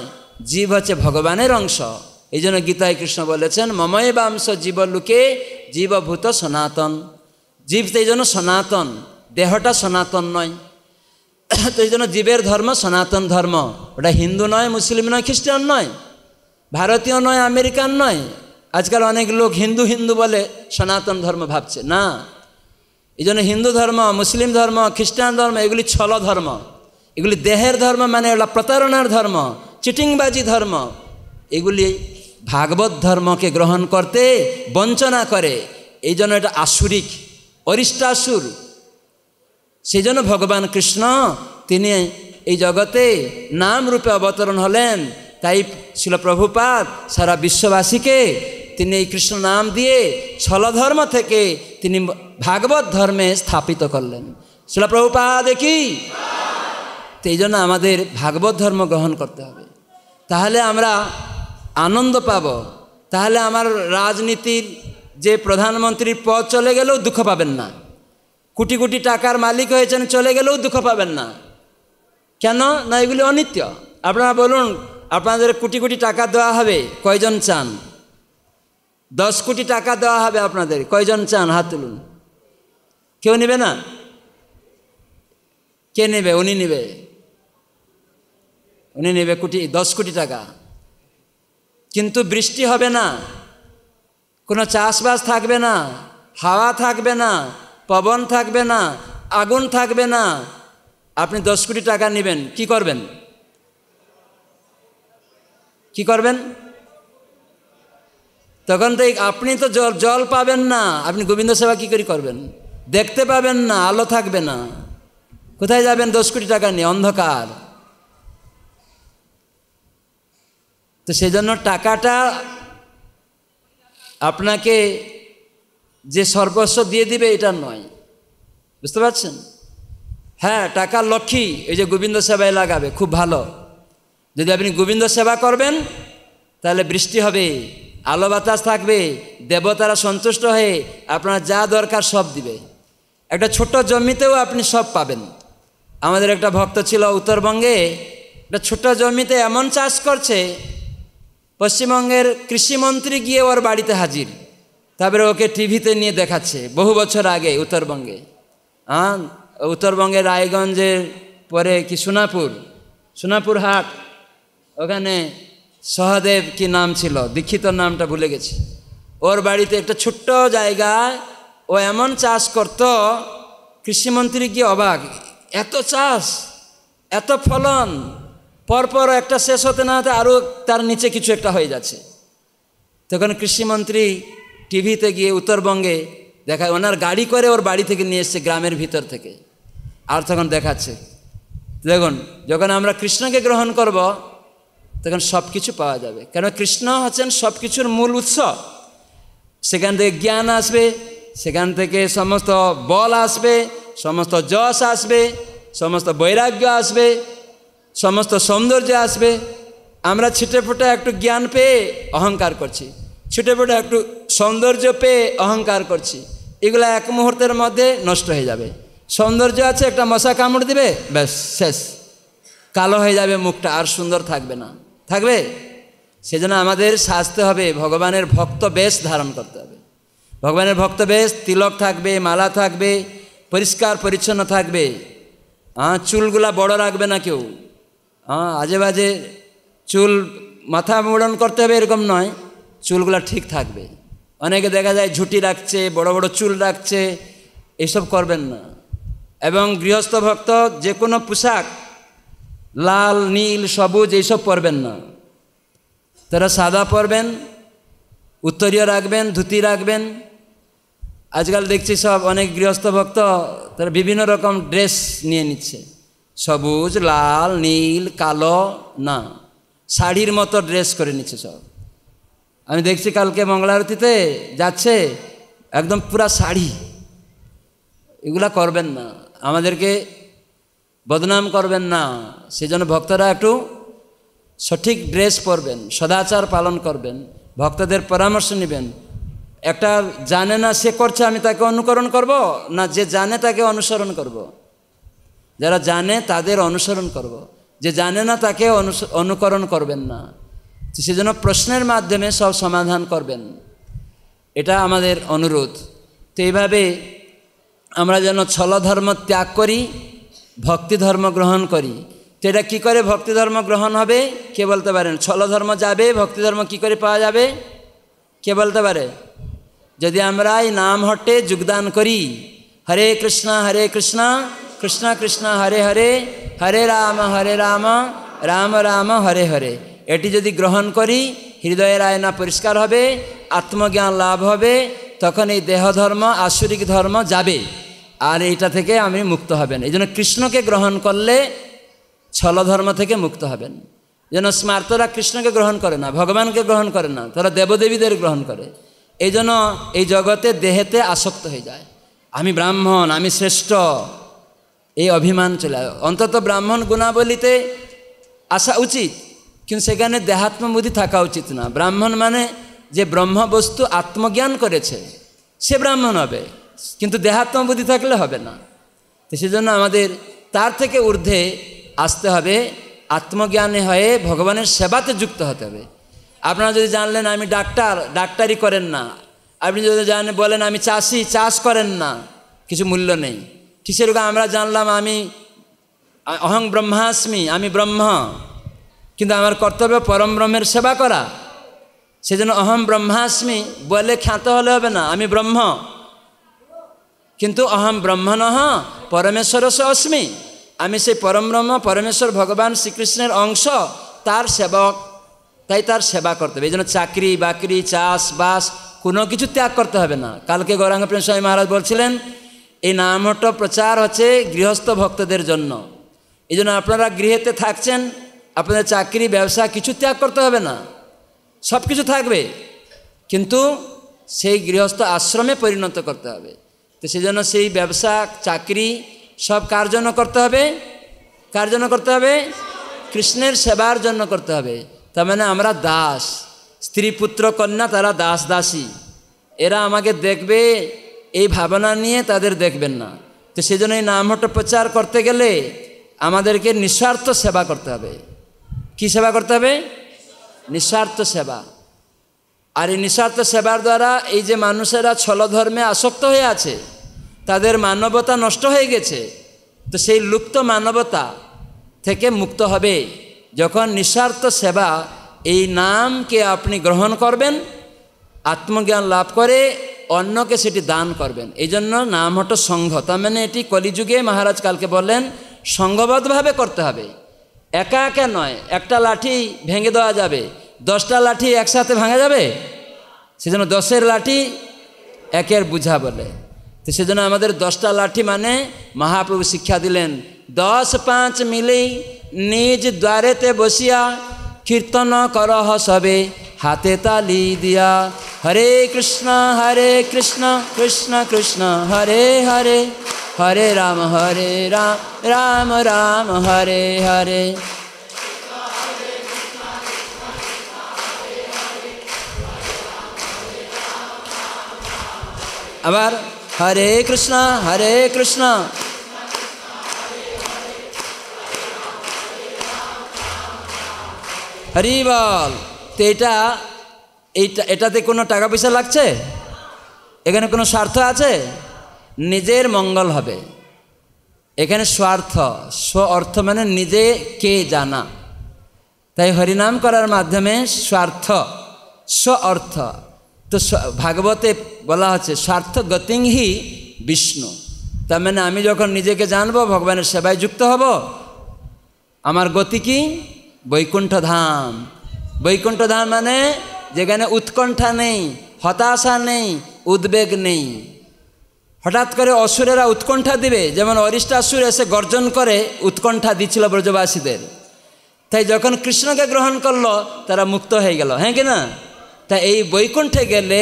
Speaker 1: জীব হচ্ছে ভগবানের অংশ এই জন্য গীতায় কৃষ্ণ বলেছেন মময় বাংশ জীব লোকে জীবভূত সনাতন জীব এই জন্য সনাতন দেহটা সনাতন নয় তো এই জন্য জীবের ধর্ম সনাতন ধর্ম ওটা হিন্দু নয় মুসলিম নয় খ্রিস্টান নয় ভারতীয় নয় আমেরিকান নয় আজকাল অনেক লোক হিন্দু হিন্দু বলে সনাতন ধর্ম ভাবছে না এই জন্য হিন্দু ধর্ম মুসলিম ধর্ম খ্রিস্টান ধর্ম এগুলি ছল ধর্ম এগুলি দেহের ধর্ম মানে ওগুলো প্রতারণার ধর্ম চিটিংবাজি ধর্ম এগুলি ভাগবত ধর্মকে গ্রহণ করতে বঞ্চনা করে এই জন্য এটা আসুরিক অরিষ্টাসুর সেই জন্য ভগবান কৃষ্ণ তিনি এই জগতে নাম রূপে অবতরণ হলেন তাই ছিল প্রভুপাত সারা বিশ্ববাসীকে তিনি এই কৃষ্ণ নাম দিয়ে ছলধর্ম থেকে তিনি ভাগবত ধর্মে স্থাপিত করলেন শিলা প্রভুপাদ কি এই জন্য আমাদের ভাগবত ধর্ম গ্রহণ করতে হবে তাহলে আমরা আনন্দ পাব তাহলে আমার রাজনীতির যে প্রধানমন্ত্রীর পদ চলে গেলেও দুঃখ পাবেন না কোটি কোটি টাকার মালিক হয়েছেন চলে গেলেও দুঃখ পাবেন না কেন না এগুলি অনিত্য আপনারা বলুন আপনাদের কোটি কোটি টাকা দেওয়া হবে কয়জন চান দশ কোটি টাকা দেওয়া হবে আপনাদের কয়জন চান হাত তুলুন কেউ নেবে না কে নেবে উনি নেবে উনি নেবে কোটি দশ কোটি টাকা কিন্তু বৃষ্টি হবে না কোনো চাষবাস থাকবে না হাওয়া থাকবে না পবন থাকবে না আগুন থাকবে না আপনি দশ কোটি টাকা নেবেন কি করবেন কি করবেন তখন তো আপনি তো জল জল পাবেন না আপনি গোবিন্দ সেবা কী করে করবেন দেখতে পাবেন না আলো থাকবে না কোথায় যাবেন দশ কোটি টাকা নিয়ে অন্ধকার তো সেজন্য টাকাটা আপনাকে যে সর্বস্ব দিয়ে দিবে এটা নয় বুঝতে পারছেন হ্যাঁ টাকা লক্ষ্মী এই যে গোবিন্দ সেবায় লাগাবে খুব ভালো যদি আপনি গোবিন্দ সেবা করবেন তাহলে বৃষ্টি হবে আলো বাতাস থাকবে দেবতারা সন্তুষ্ট হয়ে আপনার যা দরকার সব দিবে একটা ছোট জমিতেও আপনি সব পাবেন আমাদের একটা ভক্ত ছিল উত্তরবঙ্গে একটা ছোট জমিতে এমন চাষ করছে পশ্চিমবঙ্গের কৃষিমন্ত্রী গিয়ে ওর বাড়িতে হাজির তারপরে ওকে টিভিতে নিয়ে দেখাচ্ছে বহু বছর আগে উত্তরবঙ্গে হ্যাঁ উত্তরবঙ্গের রায়গঞ্জের পরে কি সোনাপুর সোনাপুর হাট ওখানে সহদেব কি নাম ছিল দীক্ষিত নামটা ভুলে গেছি ওর বাড়িতে একটা ছোট্ট জায়গায় ও এমন চাষ করত কৃষিমন্ত্রী কি অবাক এত চাষ এত ফলন পরপর একটা শেষ হতে না হতে আরও তার নিচে কিছু একটা হয়ে যাচ্ছে তখন কৃষিমন্ত্রী টিভিতে গিয়ে উত্তরবঙ্গে দেখা ওনার গাড়ি করে ওর বাড়ি থেকে নিয়ে এসছে গ্রামের ভিতর থেকে আর তখন দেখাচ্ছে দেখুন যখন আমরা কৃষ্ণকে গ্রহণ করব তখন সব কিছু পাওয়া যাবে কেন কৃষ্ণ হচ্ছেন সব কিছুর মূল উৎস সেখান থেকে জ্ঞান আসবে সেখান থেকে সমস্ত বল আসবে সমস্ত যশ আসবে সমস্ত বৈরাগ্য আসবে সমস্ত সৌন্দর্য আসবে আমরা ছিটেফোটা একটু জ্ঞান পেয়ে অহংকার করছি ছোটোবেটো একটু সৌন্দর্য পেয়ে অহংকার করছি এগুলা এক মুহূর্তের মধ্যে নষ্ট হয়ে যাবে সৌন্দর্য আছে একটা মশা কামড় দিবে ব্যাস শেষ কালো হয়ে যাবে মুখটা আর সুন্দর থাকবে না থাকবে সেজন্য আমাদের সাজতে হবে ভগবানের ভক্ত বেশ ধারণ করতে হবে ভগবানের ভক্ত বেশ তিলক থাকবে মালা থাকবে পরিষ্কার পরিচ্ছন্ন থাকবে হ্যাঁ চুলগুলা বড় রাখবে না কেউ হ্যাঁ আজে বাজে চুল মাথা মুড়ন করতে হবে এরকম নয় চুলগুলো ঠিক থাকবে অনেকে দেখা যায় ঝুটি রাখছে বড় বড় চুল রাখছে এসব করবেন না এবং গৃহস্থ ভক্ত যে কোনো পোশাক লাল নীল সবুজ এইসব পরবেন না তারা সাদা পরবেন উত্তরীয় রাখবেন ধুতি রাখবেন আজকাল দেখছি সব অনেক গৃহস্থ ভক্ত তারা বিভিন্ন রকম ড্রেস নিয়ে নিচ্ছে সবুজ লাল নীল কালো না শাড়ির মতো ড্রেস করে নিচ্ছে সব আমি দেখছি কালকে মঙ্গলারতিতে যাচ্ছে একদম পুরা শাড়ি এগুলা করবেন না আমাদেরকে বদনাম করবেন না সেজন্য ভক্তরা একটু সঠিক ড্রেস পরবেন সদাচার পালন করবেন ভক্তদের পরামর্শ নেবেন একটা জানে না সে করছে আমি তাকে অনুকরণ করব না যে জানে তাকে অনুসরণ করব। যারা জানে তাদের অনুসরণ করব। যে জানে না তাকে অনুকরণ করবেন না সেজন্য প্রশ্নের মাধ্যমে সব সমাধান করবেন এটা আমাদের অনুরোধ তো এইভাবে আমরা যেন ছলধর্ম ত্যাগ করি ভক্তি ধর্ম গ্রহণ করি তো এটা কী করে ভক্তি ধর্ম গ্রহণ হবে কে বলতে পারেন ছলধর্ম যাবে ভক্তি ধর্ম কী করে পাওয়া যাবে কে বলতে পারে যদি আমরা এই নাম হটে যোগদান করি হরে কৃষ্ণ হরে কৃষ্ণ কৃষ্ণ কৃষ্ণ হরে হরে হরে রাম হরে রাম রাম রাম হরে হরে এটি যদি গ্রহণ করি হৃদয়ের আয়না পরিষ্কার হবে আত্মজ্ঞান লাভ হবে তখন এই দেহধর্ম আসুরিক ধর্ম যাবে আর এইটা থেকে আমি মুক্ত হবেন এই জন্য কৃষ্ণকে গ্রহণ করলে ছলধর্ম থেকে মুক্ত হবেন যেন স্মার্তরা কৃষ্ণকে গ্রহণ করে না ভগবানকে গ্রহণ করে না তারা দেবদেবীদের গ্রহণ করে এই জন্য এই জগতে দেহেতে আসক্ত হয়ে যায় আমি ব্রাহ্মণ আমি শ্রেষ্ঠ এই অভিমান চলে অন্তত ব্রাহ্মণ গুণাবলীতে আসা উচিত কিন্তু সেখানে দেহাত্মবুদ্ধি থাকা উচিত না ব্রাহ্মণ মানে যে ব্রহ্মবস্তু আত্মজ্ঞান করেছে সে ব্রাহ্মণ হবে কিন্তু দেহাত্মবুদ্ধি থাকলে হবে না তো সেজন্য আমাদের তার থেকে ঊর্ধ্বে আসতে হবে আত্মজ্ঞানে হয়ে ভগবানের সেবাতে যুক্ত হতে হবে আপনারা যদি জানলেন আমি ডাক্তার ডাক্তারি করেন না আপনি যদি জানেন বলেন আমি চাষি চাষ করেন না কিছু মূল্য নেই ঠিক সেরকম আমরা জানলাম আমি অহং ব্রহ্মাস্মি আমি ব্রহ্ম কিন্তু আমার কর্তব্য পরম ব্রহ্মের সেবা করা সেজন্য অহম ব্রহ্মাস্মি বলে খ্যাত হলে হবে না আমি ব্রহ্ম কিন্তু অহম ব্রহ্ম নহ পরমেশ্বরস অস্মি আমি সেই পরম ব্রহ্ম পরমেশ্বর ভগবান শ্রীকৃষ্ণের অংশ তার সেবক তাই তার সেবা করতে হবে এই জন্য চাকরি বাকরি চাষ বাস কোনো কিছু ত্যাগ করতে হবে না কালকে গৌরাঙ্গ প্রেম স্বামী মহারাজ বলছিলেন এই নামটা প্রচার হচ্ছে গৃহস্থ ভক্তদের জন্য এই জন্য আপনারা গৃহেতে থাকছেন আপনাদের চাকরি ব্যবসা কিছু ত্যাগ করতে হবে না সব কিছু থাকবে কিন্তু সেই গৃহস্থ আশ্রমে পরিণত করতে হবে তো সেজন্য সেই ব্যবসা চাকরি সব কার জন্য করতে হবে কার জন্য করতে হবে কৃষ্ণের সেবার জন্য করতে হবে তার মানে আমরা দাস স্ত্রী পুত্র কন্যা তারা দাস দাসী এরা আমাকে দেখবে এই ভাবনা নিয়ে তাদের দেখবেন না তো সেজন্য এই নামহট প্রচার করতে গেলে আমাদেরকে নিঃস্বার্থ সেবা করতে হবে কী সেবা করতে হবে নিঃস্বার্থ সেবা আর এই নিঃস্বার্থ সেবার দ্বারা এই যে মানুষেরা ছলধর্মে আসক্ত হয়ে আছে তাদের মানবতা নষ্ট হয়ে গেছে তো সেই লুপ্ত মানবতা থেকে মুক্ত হবে যখন নিঃস্বার্থ সেবা এই নামকে আপনি গ্রহণ করবেন আত্মজ্ঞান লাভ করে অন্যকে সেটি দান করবেন এই জন্য নাম হটো সংঘ তার মানে এটি কলিযুগে মহারাজ কালকে বললেন সংঘবদ্ধভাবে করতে হবে একা একা নয় একটা লাঠি ভেঙে দেওয়া যাবে দশটা লাঠি একসাথে ভাঙা যাবে সেজন্য দশের লাঠি একের বুঝা বলে তো সেজন্য আমাদের দশটা লাঠি মানে মহাপ্রভু শিক্ষা দিলেন দশ পাঁচ মিলেই নিজ দ্বারেতে বসিয়া কীর্তন কর সবে হাতে তালি দিয়া হরে কৃষ্ণ হরে কৃষ্ণ কৃষ্ণ কৃষ্ণ হরে হরে হরে রাম হরে রাম রাম রাম হরে হরে আবার হরে কৃষ্ণ হরে কৃষ্ণ হরি বল তো এটা এইটা এটাতে কোনো টাকা পয়সা লাগছে এখানে কোনো স্বার্থ আছে নিজের মঙ্গল হবে এখানে স্বার্থ স্ব অর্থ মানে নিজে কে জানা তাই হরিনাম করার মাধ্যমে স্বার্থ স্ব অর্থ তো ভাগবতে বলা হচ্ছে স্বার্থ গতিংহি বিষ্ণু তার মানে আমি যখন নিজেকে জানবো ভগবানের সেবায় যুক্ত হব আমার গতি কি বৈকুণ্ঠধাম বৈকুণ্ঠধাম মানে যেখানে উৎকণ্ঠা নেই হতাশা নেই উদ্বেগ নেই হঠাৎ করে অসুরেরা উৎকণ্ঠা দিবে যেমন অরিষ্টাসুর এসে গর্জন করে উৎকণ্ঠা দিচ্ছিল ব্রজবাসীদের তাই যখন কৃষ্ণকে গ্রহণ করলো তারা মুক্ত হয়ে গেল হ্যাঁ কি না তা এই বৈকুণ্ঠে গেলে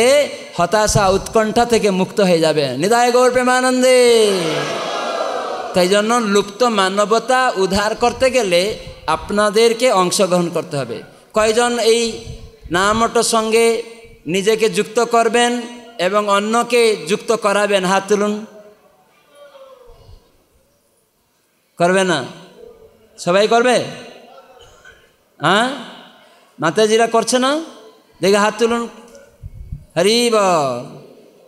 Speaker 1: হতাশা উৎকণ্ঠা থেকে মুক্ত হয়ে যাবে নিদায় গৌর প্রেমানন্দে তাই জন্য লুপ্ত মানবতা উদ্ধার করতে গেলে আপনাদেরকে অংশগ্রহণ করতে হবে কয়জন এই নামটার সঙ্গে নিজেকে যুক্ত করবেন এবং অন্যকে যুক্ত করাবেন হাত তুলুন করবে না সবাই করবে হ্যাঁ মাতাজিরা করছে না দেখে হাত তুলুন হরিব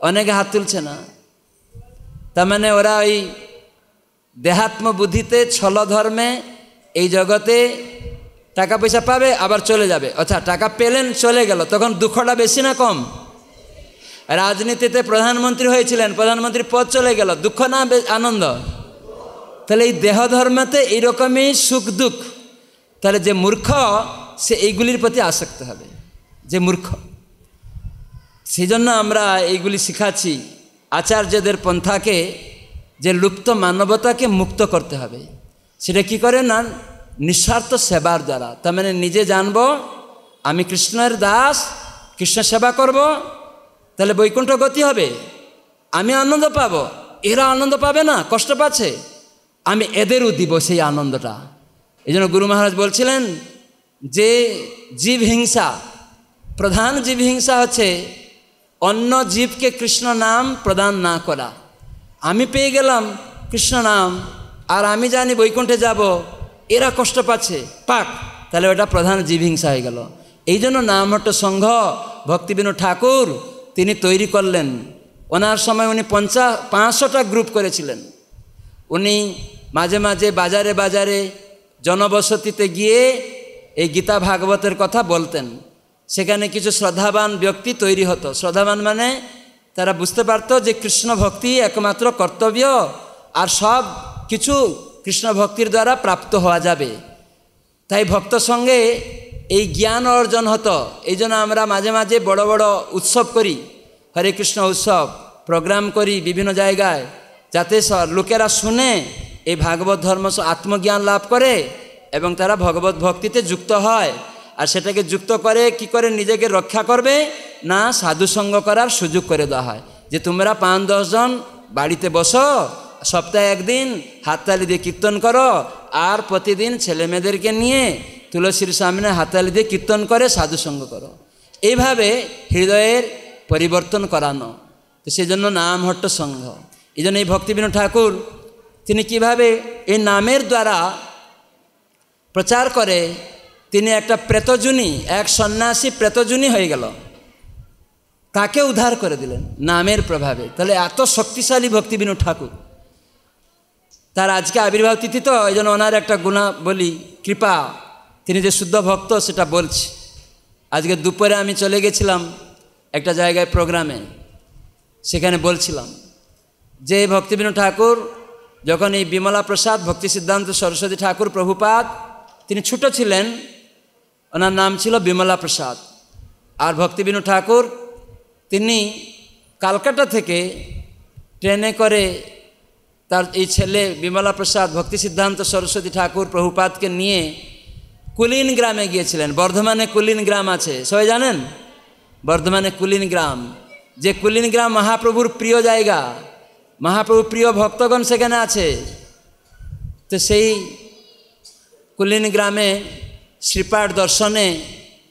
Speaker 1: অনেকে হাত তুলছে না তার মানে ওরা ওই দেহাত্ম বুদ্ধিতে ছল ধর্মে এই জগতে টাকা পয়সা পাবে আবার চলে যাবে আচ্ছা টাকা পেলেন চলে গেল তখন দুঃখটা বেশি না কম রাজনীতিতে প্রধানমন্ত্রী হয়েছিলেন প্রধানমন্ত্রীর পদ চলে গেল দুঃখ না আনন্দ তাহলে এই দেহ ধর্মতে এইরকমই সুখ দুঃখ তাহলে যে মূর্খ সে এইগুলির প্রতি আসক্ত হবে যে মূর্খ সেই জন্য আমরা এইগুলি শিখাচ্ছি আচার্যদের পন্থাকে যে লুপ্ত মানবতাকে মুক্ত করতে হবে সেটা কি করে না নিঃস্বার্থ সেবার দ্বারা তার মানে নিজে জানবো আমি কৃষ্ণের দাস কৃষ্ণ সেবা করব তাহলে বৈকুণ্ঠ গতি হবে আমি আনন্দ পাব এরা আনন্দ পাবে না কষ্ট পাচ্ছে আমি এদেরও দিব সেই আনন্দটা এই জন্য গুরু মহারাজ বলছিলেন যে জীব হিংসা প্রধান জীব হিংসা হচ্ছে অন্য জীবকে কৃষ্ণ নাম প্রদান না করা আমি পেয়ে গেলাম কৃষ্ণ নাম আর আমি জানি বৈকুণ্ঠে যাব এরা কষ্ট পাচ্ছে পাক তাহলে ওটা প্রধান জীবহিংসা হয়ে গেল এই জন্য নামহট্ট সংঘ ভক্তিবিনু ঠাকুর তিনি তৈরি করলেন ওনার সময় উনি পঞ্চাশ পাঁচশোটা গ্রুপ করেছিলেন উনি মাঝে মাঝে বাজারে বাজারে জনবসতিতে গিয়ে এই গীতা ভাগবতের কথা বলতেন সেখানে কিছু শ্রদ্ধাবান ব্যক্তি তৈরি হতো শ্রদ্ধাবান মানে তারা বুঝতে পারত যে কৃষ্ণ ভক্তি একমাত্র কর্তব্য আর সব কিছু কৃষ্ণ ভক্তির দ্বারা প্রাপ্ত হওয়া যাবে তাই ভক্ত সঙ্গে এই জ্ঞান অর্জন হতো এই জন্য আমরা মাঝে মাঝে বড় বড় উৎসব করি হরে কৃষ্ণ উৎসব প্রোগ্রাম করি বিভিন্ন জায়গায় যাতে লোকেরা শুনে এই ভাগবত ধর্ম আত্মজ্ঞান লাভ করে এবং তারা ভগবত ভক্তিতে যুক্ত হয় আর সেটাকে যুক্ত করে কি করে নিজেকে রক্ষা করবে না সাধুসঙ্গ করার সুযোগ করে দেওয়া হয় যে তোমরা পাঁচ দশজন বাড়িতে বসো সপ্তাহে একদিন হাততালি দিয়ে কীর্তন করো আর প্রতিদিন ছেলেমেয়েদেরকে নিয়ে তুলসীর সামনে হাততালি দিয়ে কীর্তন করে সাধুসঙ্গ করো এইভাবে হৃদয়ের পরিবর্তন করানো তো নাম হট্ট সংঘ এই জন্য এই ভক্তিবিনোদ ঠাকুর তিনি কিভাবে এই নামের দ্বারা প্রচার করে তিনি একটা প্রেতজুনি এক সন্ন্যাসী প্রেতজুনি হয়ে গেল তাকে উদ্ধার করে দিলেন নামের প্রভাবে তাহলে এত শক্তিশালী ভক্তিবিনোদ ঠাকুর তার আজকে আবির্ভাব তিথি তো এই জন্য ওনার একটা গুণা বলি কৃপা তিনি যে শুদ্ধ ভক্ত সেটা বলছি আজকে দুপুরে আমি চলে গেছিলাম একটা জায়গায় প্রোগ্রামে সেখানে বলছিলাম যে ভক্তিবিনোদ ঠাকুর যখন এই বিমলা প্রসাদ ভক্তি সিদ্ধান্ত সরস্বতী ঠাকুর প্রভুপাত তিনি ছোট ছিলেন ওনার নাম ছিল বিমলা প্রসাদ আর ভক্তিবিনু ঠাকুর তিনি কালকাটা থেকে ট্রেনে করে তার এই ছেলে বিমলা প্রসাদ ভক্তি সিদ্ধান্ত সরস্বতী ঠাকুর প্রভুপাতকে নিয়ে কুলিন গ্রামে গিয়েছিলেন বর্ধমানে কুলিন গ্রাম আছে সবাই জানেন বর্ধমানে কুলিন গ্রাম যে কুলিন গ্রাম মহাপ্রভুর প্রিয় জায়গা মহাপ্রভু প্রিয় ভক্তগণ সেখানে আছে তো সেই কুলিন গ্রামে শ্রীপাঠ দর্শনে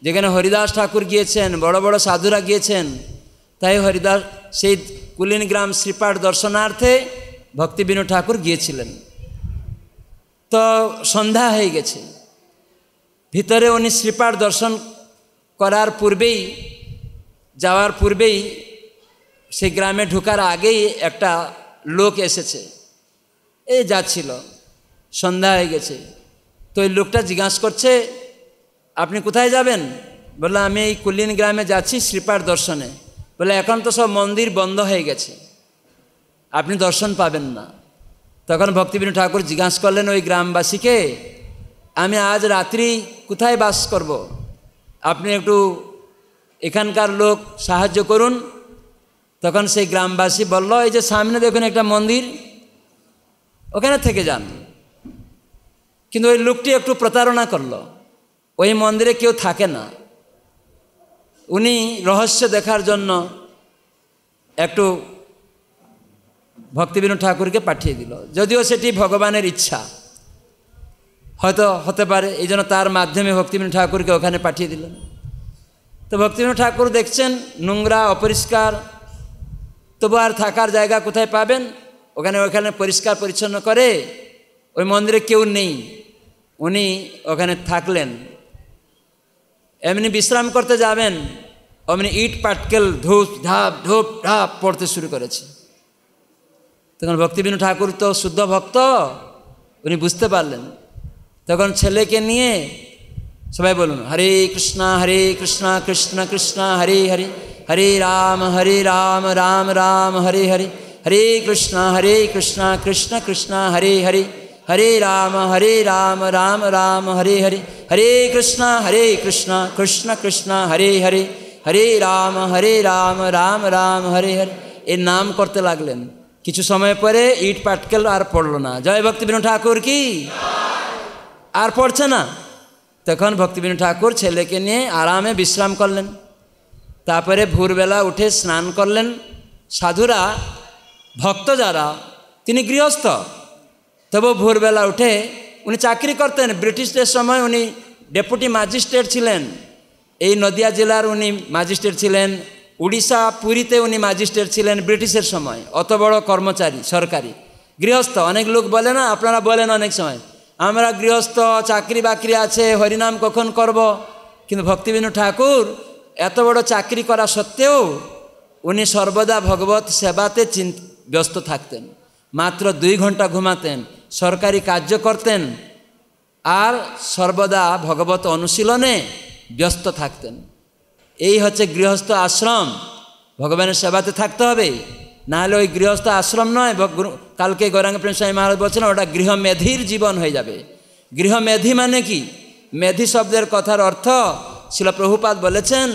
Speaker 1: যেখানে হরিদাস ঠাকুর গিয়েছেন বড় বড় সাধুরা গিয়েছেন তাই হরিদাস সেই কুলিন গ্রাম শ্রীপাঠ দর্শনার্থে ভক্তি বিনু ঠাকুর গিয়েছিলেন তো সন্ধ্যা হয়ে গেছে ভিতরে উনি শ্রীপাঠ দর্শন করার পূর্বেই যাওয়ার পূর্বেই সেই গ্রামে ঢুকার আগেই একটা লোক এসেছে এই যাচ্ছিল সন্ধ্যা হয়ে গেছে তো ওই লোকটা জিজ্ঞাসা করছে আপনি কোথায় যাবেন বললো আমি এই কুলিন গ্রামে যাচ্ছি শ্রীপাঠ দর্শনে বলে এখন তো সব মন্দির বন্ধ হয়ে গেছে আপনি দর্শন পাবেন না তখন ভক্তিবিনোদ ঠাকুর জিজ্ঞাসা করলেন ওই গ্রামবাসীকে আমি আজ রাত্রি কোথায় বাস করব। আপনি একটু এখানকার লোক সাহায্য করুন তখন সেই গ্রামবাসী বলল এই যে সামনে দেখুন একটা মন্দির ওখানে থেকে যান কিন্তু ওই লোকটি একটু প্রতারণা করল ওই মন্দিরে কেউ থাকে না উনি রহস্য দেখার জন্য একটু ভক্তিবিনোদ ঠাকুরকে পাঠিয়ে দিল যদিও সেটি ভগবানের ইচ্ছা হয়তো হতে পারে এই জন্য তার মাধ্যমে ভক্তিবিনোদ ঠাকুরকে ওখানে পাঠিয়ে দিলেন তো ভক্তিবিনোদ ঠাকুর দেখছেন নোংরা অপরিষ্কার তবু আর থাকার জায়গা কোথায় পাবেন ওখানে ওখানে পরিষ্কার পরিচ্ছন্ন করে ওই মন্দিরে কেউ নেই উনি ওখানে থাকলেন এমনি বিশ্রাম করতে যাবেন অমনি ইট পাটকেল ধূপ ধাপ ধূপ ধাপ পড়তে শুরু করেছে তখন ভক্তিবিনু ঠাকুর তো শুদ্ধ ভক্ত উনি বুঝতে পারলেন তখন ছেলেকে নিয়ে সবাই বলুন হরে কৃষ্ণ হরে কৃষ্ণা কৃষ্ণ কৃষ্ণ হরে হরে হরে রাম হরে রাম রাম রাম হরে হরে হরে কৃষ্ণ হরে কৃষ্ণা কৃষ্ণ কৃষ্ণা হরে হরে হরে রাম হরে রাম রাম রাম হরে হরে হরে কৃষ্ণা হরে কৃষ্ণা কৃষ্ণ কৃষ্ণ হরে হরে হরে রাম হরে রাম রাম রাম হরে হরে এর নাম করতে লাগলেন কিছু সময় পরে ইট পাটকেল আর পড়লো না জয় ভক্তিবিনোদ ঠাকুর কি আর পড়ছে না তখন ভক্তিবিনোদ ঠাকুর ছেলেকে নিয়ে আরামে বিশ্রাম করলেন তারপরে ভোরবেলা উঠে স্নান করলেন সাধুরা ভক্ত যারা তিনি গৃহস্থ তবু ভোরবেলা উঠে উনি চাকরি করতেন ব্রিটিশদের সময় উনি ডেপুটি ম্যাজিস্ট্রেট ছিলেন এই নদিয়া জেলার উনি ম্যাজিস্ট্রেট ছিলেন উড়িষ্যা পুরীতে উনি ম্যাজিস্ট্রেট ছিলেন ব্রিটিশের সময় অত বড় কর্মচারী সরকারি গৃহস্থ অনেক লোক বলে না আপনারা বলেন অনেক সময় আমরা গৃহস্থ চাকরি বাকরি আছে হরিনাম কখন করব। কিন্তু ভক্তিবিনু ঠাকুর এত বড় চাকরি করা সত্ত্বেও উনি সর্বদা ভগবত সেবাতে ব্যস্ত থাকতেন মাত্র দুই ঘন্টা ঘুমাতেন সরকারি কার্য করতেন আর সর্বদা ভগবত অনুশীলনে ব্যস্ত থাকতেন এই হচ্ছে গৃহস্থ আশ্রম ভগবানের সেবাতে থাকতে হবে নাহলে ওই গৃহস্থ আশ্রম নয় কালকে গৌরাঙ্গ প্রেম স্বামী মহারাজ বলছিলেন ওটা গৃহমেধির জীবন হয়ে যাবে গৃহমেধি মানে কি মেধি শব্দের কথার অর্থ ছিল প্রভুপাত বলেছেন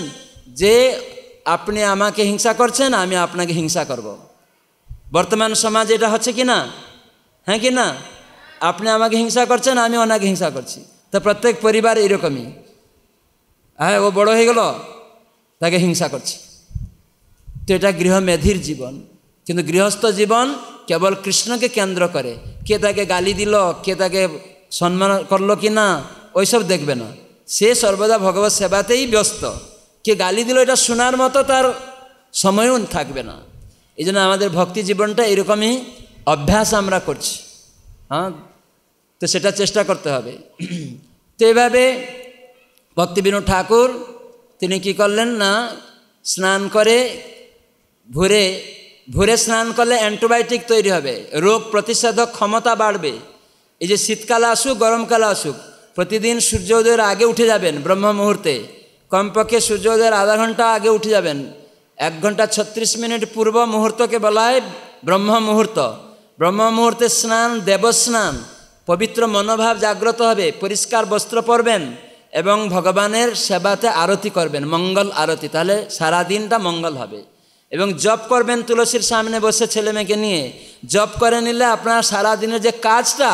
Speaker 1: যে আপনি আমাকে হিংসা করছেন আমি আপনাকে হিংসা করব। বর্তমান সমাজ এটা হচ্ছে কি না হ্যাঁ কি না আপনি আমাকে হিংসা করছেন আমি ওনাকে হিংসা করছি তো প্রত্যেক পরিবার এরকমই হ্যাঁ ও বড় হয়ে গেল তাকে হিংসা করছে তো এটা গৃহমেধির জীবন কিন্তু গৃহস্থ জীবন কেবল কৃষ্ণকে কেন্দ্র করে কে তাকে গালি দিল কে তাকে সম্মান করলো কি না ওইসব দেখবে না সে সর্বদা ভগবত সেবাতেই ব্যস্ত কে গালি দিল এটা শোনার মতো তার সময়ও থাকবে না এই জন্য আমাদের ভক্তি জীবনটা এরকমই অভ্যাস আমরা করছি হ্যাঁ তো সেটা চেষ্টা করতে হবে তো এভাবে ভক্তিবিনু ঠাকুর তিনি কি করলেন না স্নান করে ভোরে ভোরে স্নান করলে অ্যান্টিবায়োটিক তৈরি হবে রোগ প্রতিষেধক ক্ষমতা বাড়বে এই যে শীতকাল আসুক গরমকাল আসুক প্রতিদিন সূর্যোদয়ের আগে উঠে যাবেন ব্রহ্ম মুহূর্তে কমপক্ষে সূর্যোদয়ের আধা ঘন্টা আগে উঠে যাবেন এক ঘন্টা ছত্রিশ মিনিট পূর্ব মুহূর্তকে বলা হয় ব্রহ্ম মুহূর্ত ব্রহ্ম মুহূর্তে স্নান দেবস্নান পবিত্র মনোভাব জাগ্রত হবে পরিষ্কার বস্ত্র পরবেন এবং ভগবানের সেবাতে আরতি করবেন মঙ্গল আরতি তাহলে সারাদিনটা মঙ্গল হবে এবং জপ করবেন তুলসীর সামনে বসে ছেলে মেয়েকে নিয়ে জপ করে নিলে আপনার সারাদিনের যে কাজটা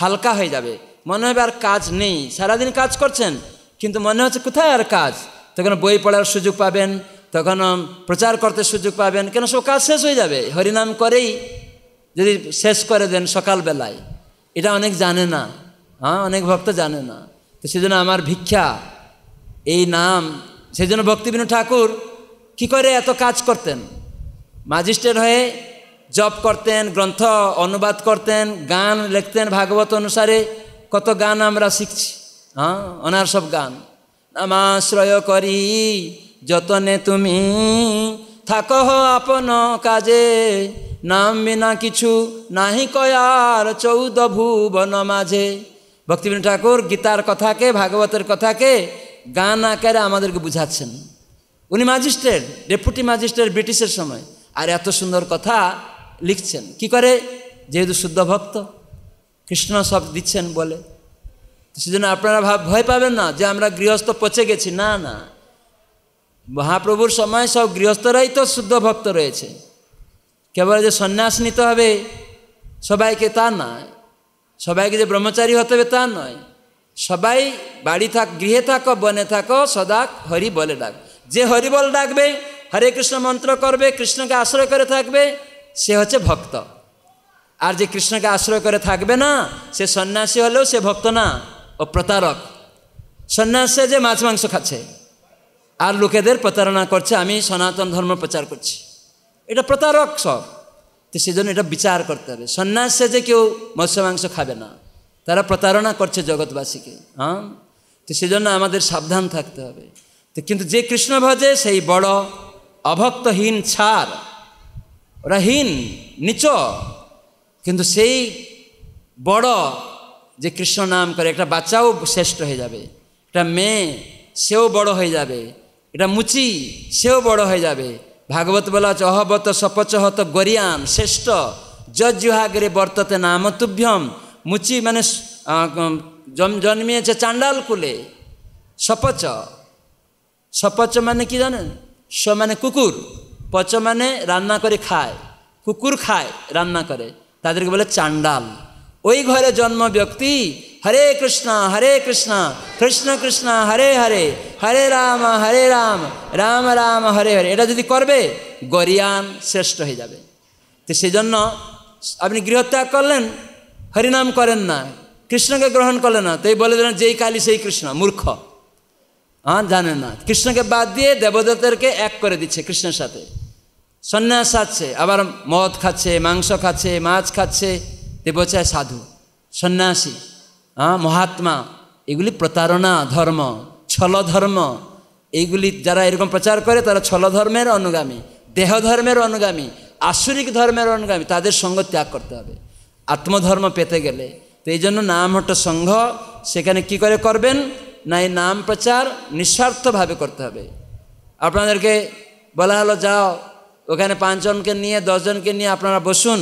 Speaker 1: হালকা হয়ে যাবে মনে হবে আর কাজ নেই সারাদিন কাজ করছেন কিন্তু মনে হচ্ছে কোথায় আর কাজ তখন বই পড়ার সুযোগ পাবেন তখন প্রচার করতে সুযোগ পাবেন কেন সব কাজ শেষ হয়ে যাবে হরিনাম করেই যদি শেষ করে দেন সকালবেলায় এটা অনেক জানে না হ্যাঁ অনেক ভক্ত জানে না তো সেজন্য আমার ভিক্ষা এই নাম সেজন্য ভক্তিবিনোদ ঠাকুর কি করে এত কাজ করতেন ম্যাজিস্ট্রেট হয়ে জব করতেন গ্রন্থ অনুবাদ করতেন গান লিখতেন ভাগবত অনুসারে কত গান আমরা শিখছি হ্যাঁ ওনার সব গান নামাশ্রয় করি যতনে তুমি থাক আপন কাজে নাম বিনা কিছু নাহি কয়ার চৌদ ভুবন মাঝে ভক্তিবীন ঠাকুর গীতার কথাকে ভাগবতের কথাকে গান আকারে আমাদেরকে বুঝাচ্ছেন উনি ম্যাজিস্ট্রেট ডেপুটি ম্যাজিস্ট্রেট ব্রিটিশের সময় আর এত সুন্দর কথা লিখছেন কি করে যেহেতু শুদ্ধ ভক্ত কৃষ্ণ সব দিচ্ছেন বলে সেজন্য আপনারা ভাব ভয় পাবেন না যে আমরা গৃহস্থ পচে গেছি না না মহাপ্রভুর সময় সব গৃহস্থরাই তো শুদ্ধ ভক্ত রয়েছে কেবল যে সন্ন্যাস নিতে হবে সবাইকে তা না সবাইকে যে ব্রহ্মচারী হতে হবে তা নয় সবাই বাড়ি থাক গৃহে থাকো বনে থাকো সদা হরি বলে ডাক যে হরি বল ডাকবে হরে কৃষ্ণ মন্ত্র করবে কৃষ্ণকে আশ্রয় করে থাকবে সে হচ্ছে ভক্ত আর যে কৃষ্ণকে আশ্রয় করে থাকবে না সে সন্ন্যাসী হলেও সে ভক্ত না ও প্রতারক সন্ন্যাসে যে মাছ মাংস খাচ্ছে আর লোকেদের প্রতারণা করছে আমি সনাতন ধর্ম প্রচার করছি এটা প্রতারক সব তো সেজন্য এটা বিচার করতে হবে সন্ন্যাস যে কেউ মৎস্য মাংস খাবে না তারা প্রতারণা করছে জগৎবাসীকে হ্যাঁ তো সেজন্য আমাদের সাবধান থাকতে হবে তো কিন্তু যে কৃষ্ণ ভজে সেই বড় অভক্তহীন ছাড় ওরা হীন নিচ কিন্তু সেই বড় যে কৃষ্ণ নাম করে একটা বাচ্চাও শ্রেষ্ঠ হয়ে যাবে একটা মেয়ে সেও বড় হয়ে যাবে এটা মুচি সেও বড় হয়ে যাবে ভাগবত বলা আছে অহবত সপচহত গরিয়ান শ্রেষ্ঠ যজ্জুহাগরে বর্ততে নামতুভ্যম মুচি মানে জন্মিয়েছে চাণ্ডাল কুলে সপচ সপচ মানে কি জানেন স মানে কুকুর পচ মানে রান্না করে খায় কুকুর খায় রান্না করে তাদেরকে বলে চাণ্ডাল ওই ঘরে জন্ম ব্যক্তি হরে কৃষ্ণ হরে কৃষ্ণ কৃষ্ণ কৃষ্ণ হরে হরে হরে রাম হরে রাম রাম রাম হরে হরে এটা যদি করবে গরিয়ান শ্রেষ্ঠ হয়ে যাবে তো সেজন্য আপনি গৃহত্যাগ করলেন হরিনাম করেন না কৃষ্ণকে গ্রহণ করলেন না তাই বলে দিলেন যেই কালী সেই কৃষ্ণ মূর্খ হ্যাঁ জানে না কৃষ্ণকে বাদ দিয়ে দেবদেবদেরকে এক করে দিচ্ছে কৃষ্ণের সাথে সন্ন্যাস আছে আবার মদ খাচ্ছে মাংস খাচ্ছে মাছ খাচ্ছে দেবচায় সাধু সন্ন্যাসী মহাত্মা এগুলি প্রতারণা ধর্ম ছল ধর্ম এইগুলি যারা এরকম প্রচার করে তারা ছল ধর্মের অনুগামী দেহ ধর্মের অনুগামী আসুরিক ধর্মের অনুগামী তাদের সঙ্গ ত্যাগ করতে হবে আত্মধর্ম পেতে গেলে তো এই জন্য নাম হট্ট সংঘ সেখানে কি করে করবেন না এই নাম প্রচার নিঃস্বার্থভাবে করতে হবে আপনাদেরকে বলা হলো যাও ওখানে পাঁচজনকে নিয়ে দশজনকে নিয়ে আপনারা বসুন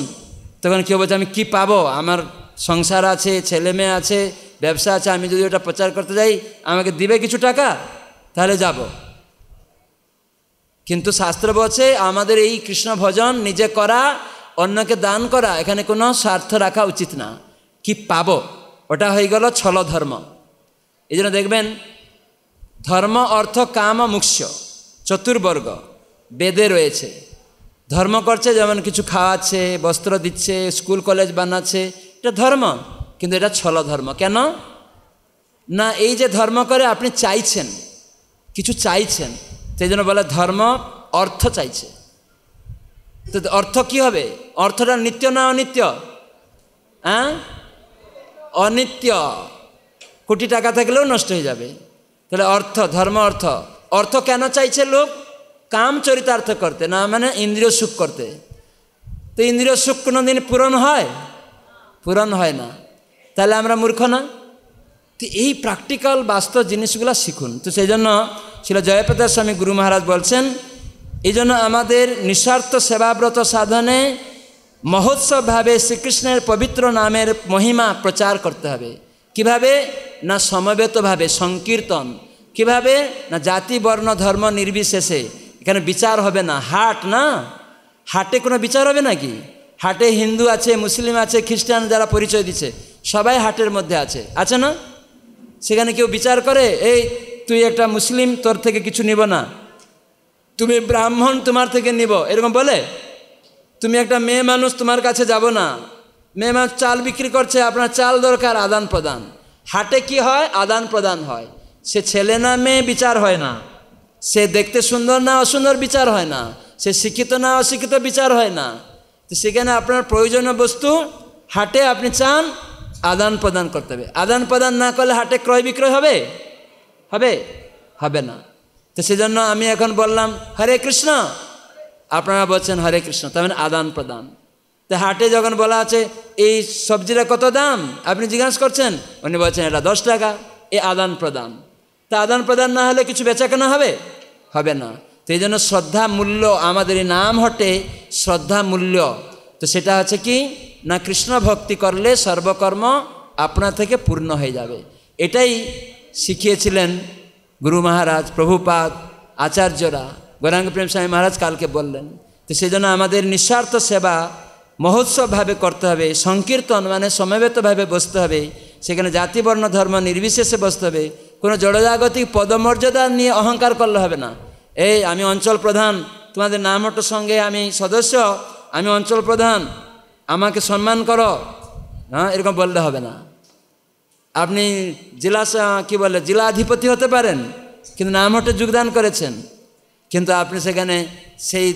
Speaker 1: তখন কেউ বলছে আমি কি পাবো আমার সংসার আছে ছেলে মেয়ে আছে ব্যবসা আছে আমি যদি ওটা প্রচার করতে যাই আমাকে দিবে কিছু টাকা তাহলে যাব কিন্তু শাস্ত্র বলছে আমাদের এই কৃষ্ণ ভজন নিজে করা অন্যকে দান করা এখানে কোনো স্বার্থ রাখা উচিত না কি পাব ওটা হয়ে গেল ছল ধর্ম এই জন্য দেখবেন ধর্ম অর্থ কাম মুখ্য চতুর্বর্গ বেদে রয়েছে ধর্ম করছে যেমন কিছু খাওয়াচ্ছে বস্ত্র দিচ্ছে স্কুল কলেজ বানাচ্ছে এটা ধর্ম কিন্তু এটা ছল ধর্ম কেন না এই যে ধর্ম করে আপনি চাইছেন কিছু চাইছেন সেই জন্য বলে ধর্ম অর্থ চাইছে তো অর্থ কি হবে অর্থটা নিত্য না অনিত্য হ্যাঁ অনিত্য কোটি টাকা থাকলেও নষ্ট হয়ে যাবে তাহলে অর্থ ধর্ম অর্থ অর্থ কেন চাইছে লোক কাম চরিতার্থ করতে না মানে ইন্দ্রিয় সুখ করতে তো ইন্দ্রিয় সুখ কোনো দিন পূরণ হয় পূরণ হয় না তাহলে আমরা মূর্খ না তো এই প্র্যাকটিক্যাল বাস্তব জিনিসগুলো শিখুন তো সেই জন্য ছিল জয়প্রতাপ স্বামী গুরু মহারাজ বলছেন এই জন্য আমাদের নিঃস্বার্থ সেবাব্রত সাধনে মহোৎসবভাবে শ্রীকৃষ্ণের পবিত্র নামের মহিমা প্রচার করতে হবে কিভাবে না সমবেতভাবে সংকীর্তন কিভাবে না জাতি বর্ণ ধর্ম নির্বিশেষে এখানে বিচার হবে না হাট না হাটে কোনো বিচার হবে নাকি হাটে হিন্দু আছে মুসলিম আছে খ্রিস্টান যারা পরিচয় দিচ্ছে সবাই হাটের মধ্যে আছে আছে না সেখানে কেউ বিচার করে এই তুই একটা মুসলিম তোর থেকে কিছু নিব না তুমি ব্রাহ্মণ তোমার থেকে নিব এরকম বলে তুমি একটা মেয়ে মানুষ তোমার কাছে যাব না মেয়ে মানুষ চাল বিক্রি করছে আপনার চাল দরকার আদান প্রদান হাটে কি হয় আদান প্রদান হয় সে ছেলে না মেয়ে বিচার হয় না সে দেখতে সুন্দর না অসুন্দর বিচার হয় না সে শিক্ষিত না অশিক্ষিত বিচার হয় না তো সেখানে আপনার প্রয়োজনীয় বস্তু হাটে আপনি চান আদান প্রদান করতে হবে আদান প্রদান না করলে হাটে ক্রয় বিক্রয় হবে হবে হবে না তো সেজন্য আমি এখন বললাম হরে কৃষ্ণ আপনারা বলছেন হরে কৃষ্ণ তার মানে আদান প্রদান তো হাটে যখন বলা আছে এই সবজিটা কত দাম আপনি জিজ্ঞাসা করছেন উনি বলছেন এটা দশ টাকা এ আদান প্রদান তা আদান প্রদান না হলে কিছু বেচা কেনা হবে হবে না সেই জন্য শ্রদ্ধা মূল্য আমাদের নাম হটে শ্রদ্ধা মূল্য তো সেটা হচ্ছে কি না কৃষ্ণ ভক্তি করলে সর্বকর্ম আপনা থেকে পূর্ণ হয়ে যাবে এটাই শিখিয়েছিলেন গুরু মহারাজ প্রভুপাদ আচার্যরা গৌরাঙ্গ প্রেম স্বামী মহারাজ কালকে বললেন তো সেই জন্য আমাদের নিঃস্বার্থ সেবা মহোৎসবভাবে করতে হবে সংকীর্তন মানে সমবেতভাবে বসতে হবে সেখানে জাতিবর্ণ ধর্ম নির্বিশেষে বসতে হবে কোনো জড়জাগতিক পদমর্যাদা নিয়ে অহংকার করলে হবে না এই আমি অঞ্চল প্রধান তোমাদের নামটোর সঙ্গে আমি সদস্য আমি অঞ্চল প্রধান আমাকে সম্মান করো হ্যাঁ এরকম বললে হবে না আপনি জেলা কি বলে জেলাধিপতি হতে পারেন কিন্তু নাম হটে যোগদান করেছেন কিন্তু আপনি সেখানে সেই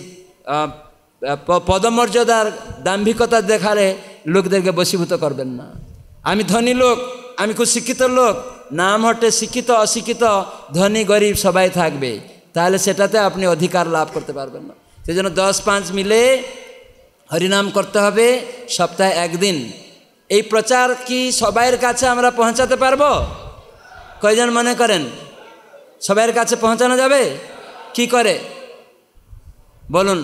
Speaker 1: পদমর্যাদার দাম্ভিকতা দেখালে লোকদেরকে বসীভূত করবেন না আমি ধনী লোক আমি খুব শিক্ষিত লোক নাম হটে শিক্ষিত অশিক্ষিত ধনী গরিব সবাই থাকবে তাহলে সেটাতে আপনি অধিকার লাভ করতে পারবেন না সেই জন্য দশ পাঁচ মিলে হরিনাম করতে হবে সপ্তাহে একদিন এই প্রচার কি সবাইয়ের কাছে আমরা পৌঁছাতে পারব কয়জন মনে করেন সবাইয়ের কাছে পৌঁছানো যাবে কি করে বলুন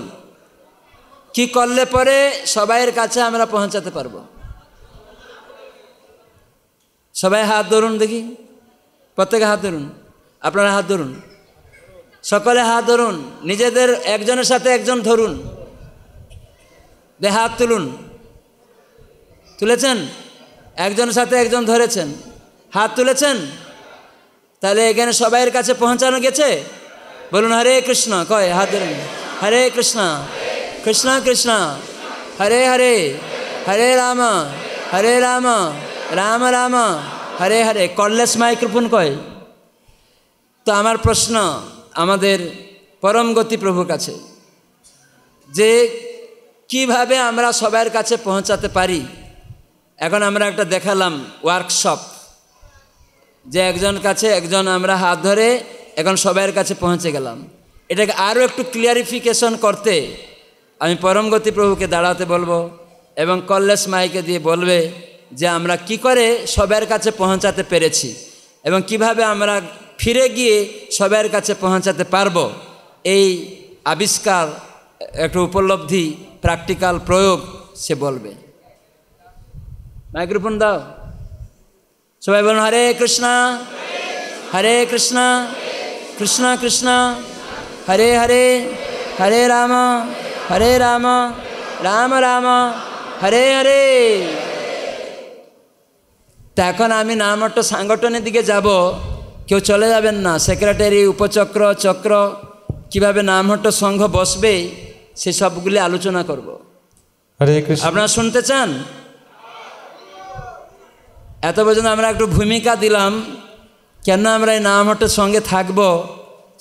Speaker 1: কি করলে পরে সবাইয়ের কাছে আমরা পৌঁছাতে পারবো সবাই হাত ধরুন দেখি প্রত্যেকে হাত ধরুন আপনারা হাত ধরুন সকলে হাত ধরুন নিজেদের একজনের সাথে একজন ধরুন দে হাত তুলুন তুলেছেন একজনের সাথে একজন ধরেছেন হাত তুলেছেন তাহলে এখানে সবাইয়ের কাছে পৌঁছানো গেছে বলুন হরে কৃষ্ণ কয় হাত ধরুন হরে কৃষ্ণ কৃষ্ণ কৃষ্ণ হরে হরে হরে রাম হরে রাম রাম রাম হরে হরে কর্লেস মাইক্রোফোন কয় তো আমার প্রশ্ন আমাদের পরম গতি প্রভুর কাছে যে কিভাবে আমরা সবার কাছে পৌঁছাতে পারি এখন আমরা একটা দেখালাম ওয়ার্কশপ যে একজন কাছে একজন আমরা হাত ধরে এখন সবার কাছে পৌঁছে গেলাম এটাকে আরও একটু ক্লিয়ারিফিকেশন করতে আমি পরম গতি প্রভুকে দাঁড়াতে বলবো এবং কল্লেশ মাইকে দিয়ে বলবে যে আমরা কি করে সবার কাছে পৌঁছাতে পেরেছি এবং কিভাবে আমরা ফিরে গিয়ে সবার কাছে পৌঁছাতে পারব এই আবিষ্কার একটা উপলব্ধি প্র্যাকটিক্যাল প্রয়োগ সে বলবে মাইক্রোফোন দাও সবাই বলুন হরে কৃষ্ণা হরে কৃষ্ণা কৃষ্ণা কৃষ্ণা হরে হরে হরে রাম হরে রাম রাম রাম হরে হরে তা এখন আমি নামটা সাংগঠনের দিকে যাব কেউ চলে যাবেন না সেক্রেটারি উপচক্র চক্র কিভাবে নামহট্ট সংঘ বসবে সে সবগুলি আলোচনা করব আপনারা শুনতে চান এত পর্যন্ত আমরা একটু ভূমিকা দিলাম কেন আমরা এই নামহট্টের সঙ্গে থাকব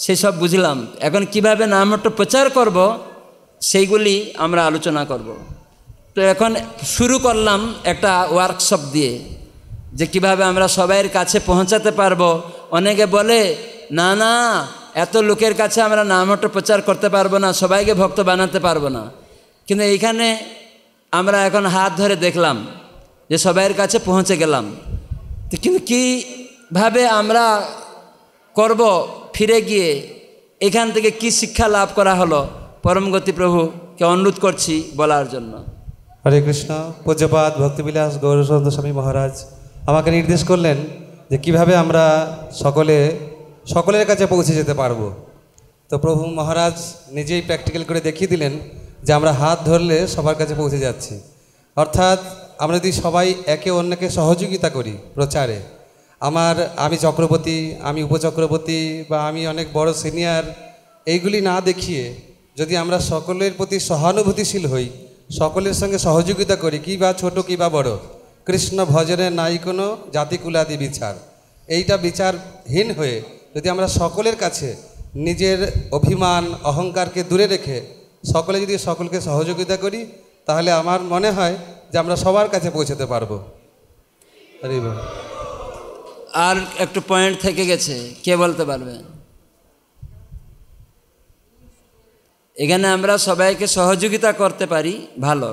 Speaker 1: সেই সব বুঝলাম এখন কিভাবে নামহট্ট প্রচার করব সেইগুলি আমরা আলোচনা করব তো এখন শুরু করলাম একটা ওয়ার্কশপ দিয়ে যে কিভাবে আমরা সবাইয়ের কাছে পৌঁছাতে পারবো অনেকে বলে না না এত লোকের কাছে আমরা নামটা প্রচার করতে পারবো না সবাইকে ভক্ত বানাতে পারবো না কিন্তু এইখানে আমরা এখন হাত ধরে দেখলাম যে সবাইয়ের কাছে পৌঁছে গেলাম তো কিন্তু কীভাবে আমরা করব ফিরে গিয়ে এখান থেকে কি শিক্ষা লাভ করা হলো পরমগতি প্রভুকে অনুরোধ করছি বলার জন্য
Speaker 2: হরে কৃষ্ণ পূজ্যপাত ভক্তিবিলাস গৌরচন্দ্র স্বামী মহারাজ আমাকে নির্দেশ করলেন যে কিভাবে আমরা সকলে সকলের কাছে পৌঁছে যেতে পারবো তো প্রভু মহারাজ নিজেই প্র্যাকটিক্যাল করে দেখিয়ে দিলেন যে আমরা হাত ধরলে সবার কাছে পৌঁছে যাচ্ছি অর্থাৎ আমরা যদি সবাই একে অন্যকে সহযোগিতা করি প্রচারে আমার আমি চক্রবর্তী আমি উপচক্রবর্তী বা আমি অনেক বড় সিনিয়র এইগুলি না দেখিয়ে যদি আমরা সকলের প্রতি সহানুভূতিশীল হই সকলের সঙ্গে সহযোগিতা করি কি বা ছোটো কী বা বড় কৃষ্ণ ভজনে নাই কোনো জাতিকুলাদি বিচার এইটা বিচারহীন হয়ে যদি আমরা সকলের কাছে নিজের অভিমান অহংকারকে দূরে রেখে সকলে যদি সকলকে সহযোগিতা করি তাহলে আমার মনে হয় যে আমরা সবার কাছে পৌঁছাতে পারবো আর একটু পয়েন্ট থেকে গেছে
Speaker 1: কে বলতে পারবেন এখানে আমরা সবাইকে সহযোগিতা করতে পারি ভালো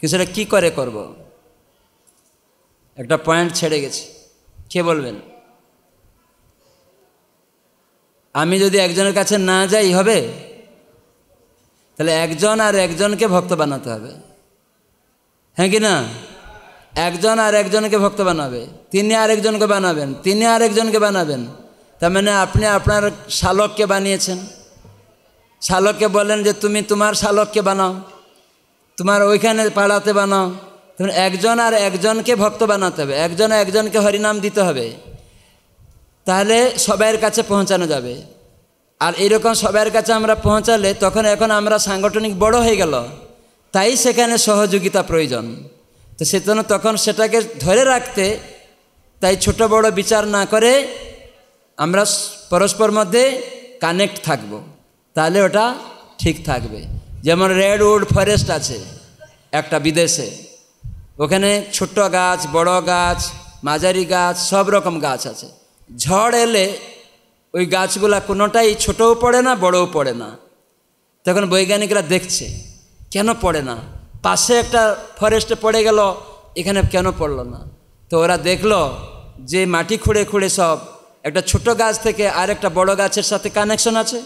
Speaker 1: কিছুটা কি করে করবো একটা পয়েন্ট ছেড়ে গেছি কে বলবেন আমি যদি একজনের কাছে না যাই হবে তাহলে একজন আর একজনকে ভক্ত বানাতে হবে হ্যাঁ কি না একজন আর একজনকে ভক্ত বানাবে তিনি আর একজনকে বানাবেন তিনি আর একজনকে বানাবেন তার মানে আপনি আপনার শালককে বানিয়েছেন শালককে বলেন যে তুমি তোমার শালককে বানাও তোমার ওইখানে পাড়াতে বানাও তখন একজন আর একজনকে ভক্ত বানাতে হবে একজন একজনকে হরিনাম দিতে হবে তাহলে সবাইয়ের কাছে পৌঁছানো যাবে আর এরকম সবার কাছে আমরা পৌঁছালে তখন এখন আমরা সাংগঠনিক বড় হয়ে গেল তাই সেখানে সহযোগিতা প্রয়োজন তো সেজন্য তখন সেটাকে ধরে রাখতে তাই ছোট বড় বিচার না করে আমরা পরস্পর মধ্যে কানেক্ট থাকব। তাহলে ওটা ঠিক থাকবে যেমন রেড উড ফরেস্ট আছে একটা বিদেশে ওখানে ছোট গাছ বড় গাছ মাঝারি গাছ সব রকম গাছ আছে ঝড় এলে ওই গাছগুলা কোনোটাই ছোটও পড়ে না বড়ও পড়ে না তখন বৈজ্ঞানিকরা দেখছে কেন পড়ে না পাশে একটা ফরেস্টে পড়ে গেল এখানে কেন পড়ল না তো ওরা দেখলো যে মাটি খুঁড়ে খুঁড়ে সব একটা ছোট গাছ থেকে আর একটা বড় গাছের সাথে কানেকশন আছে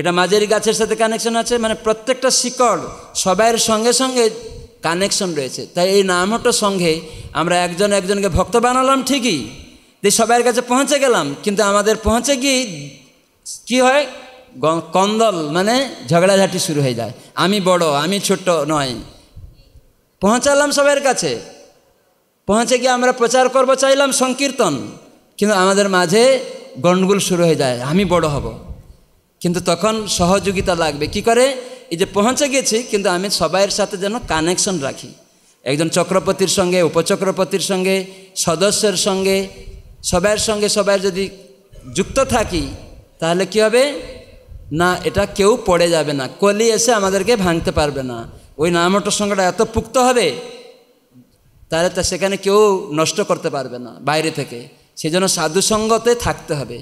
Speaker 1: এটা মাঝারি গাছের সাথে কানেকশন আছে মানে প্রত্যেকটা শিকড় সবাইয়ের সঙ্গে সঙ্গে কানেকশন রয়েছে তাই এই নামটার সঙ্গে আমরা একজন একজনকে ভক্ত বানালাম ঠিকই যে সবার কাছে পৌঁছে গেলাম কিন্তু আমাদের পৌঁছে গিয়ে কি হয় কন্দল মানে ঝগড়াঝাটি শুরু হয়ে যায় আমি বড় আমি ছোট নয় পৌঁছালাম সবার কাছে পৌঁছে গিয়ে আমরা প্রচার করব চাইলাম সংকীর্তন কিন্তু আমাদের মাঝে গণ্ডগোল শুরু হয়ে যায় আমি বড় হব কিন্তু তখন সহযোগিতা লাগবে কি করে এই যে পৌঁছে গেছি কিন্তু আমি সবাইয়ের সাথে যেন কানেকশন রাখি একজন চক্রপতির সঙ্গে উপচক্রপতির সঙ্গে সদস্যের সঙ্গে সবাইয়ের সঙ্গে সবাই যদি যুক্ত থাকি তাহলে কি হবে না এটা কেউ পড়ে যাবে না কলি এসে আমাদেরকে ভাঙতে পারবে না ওই নামটার সঙ্গেটা এত পুক্ত হবে তাহলে তা সেখানে কেউ নষ্ট করতে পারবে না বাইরে থেকে সেজন্য সাধুসঙ্গতে থাকতে হবে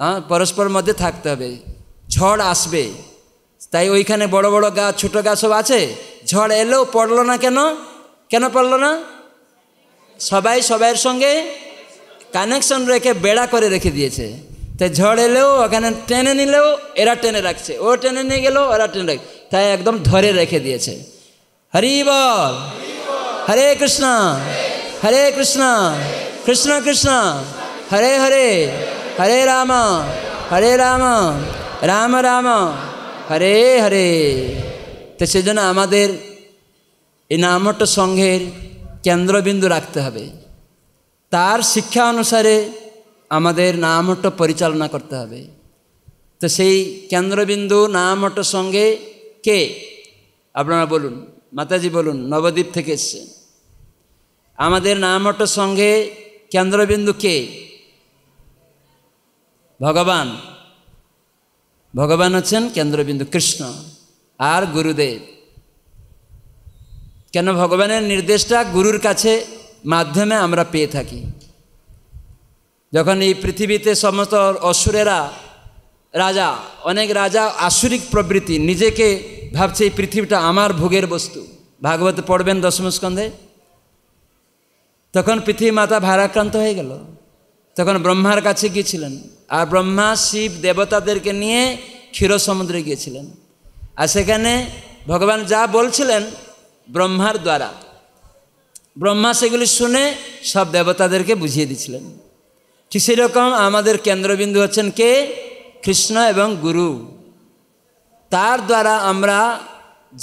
Speaker 1: হ্যাঁ পরস্পর মধ্যে থাকতে হবে ঝড় আসবে তাই ওইখানে বড় বড় গাছ ছোট গাছ সব আছে ঝড় এলেও পড়লো না কেন কেন পড়লো না সবাই সবাইয়ের সঙ্গে কানেকশন রেখে বেড়া করে রেখে দিয়েছে তাই ঝড় এলেও ওখানে টেনে নিলেও এরা টেনে রাখছে ও টেনে নিয়ে গেলেও ওরা টেনে রাখছে তাই একদম ধরে রেখে দিয়েছে হরি বল হরে কৃষ্ণ হরে কৃষ্ণ কৃষ্ণ কৃষ্ণ হরে হরে হরে রাম হরে রাম রাম রাম হরে হরে তো সেজন্য আমাদের এই নামট সংঘের কেন্দ্রবিন্দু রাখতে হবে তার শিক্ষা অনুসারে আমাদের নামট পরিচালনা করতে হবে তো সেই কেন্দ্রবিন্দু নামট সঙ্গে কে আপনারা বলুন মাতাজি বলুন নবদ্বীপ থেকে এসছে আমাদের নামট সঙ্গে কেন্দ্রবিন্দু কে ভগবান ভগবান হচ্ছেন কেন্দ্রবিন্দু কৃষ্ণ আর গুরুদেব কেন ভগবানের নির্দেশটা গুরুর কাছে মাধ্যমে আমরা পেয়ে থাকি যখন এই পৃথিবীতে সমস্ত অসুরেরা রাজা অনেক রাজা আসুরিক প্রবৃতি নিজেকে ভাবছে এই পৃথিবীটা আমার ভোগের বস্তু ভাগবত পড়বেন দশম স্কন্ধে তখন পৃথিবী মাতা ভারাক্রান্ত হয়ে গেল তখন ব্রহ্মার কাছে গিয়েছিলেন আর ব্রহ্মা শিব দেবতাদেরকে নিয়ে ক্ষীর সমুদ্রে গিয়েছিলেন আর সেখানে ভগবান যা বলছিলেন ব্রহ্মার দ্বারা ব্রহ্মা সেগুলি শুনে সব দেবতাদেরকে বুঝিয়ে দিয়েছিলেন ঠিক সেরকম আমাদের কেন্দ্রবিন্দু হচ্ছেন কে কৃষ্ণ এবং গুরু তার দ্বারা আমরা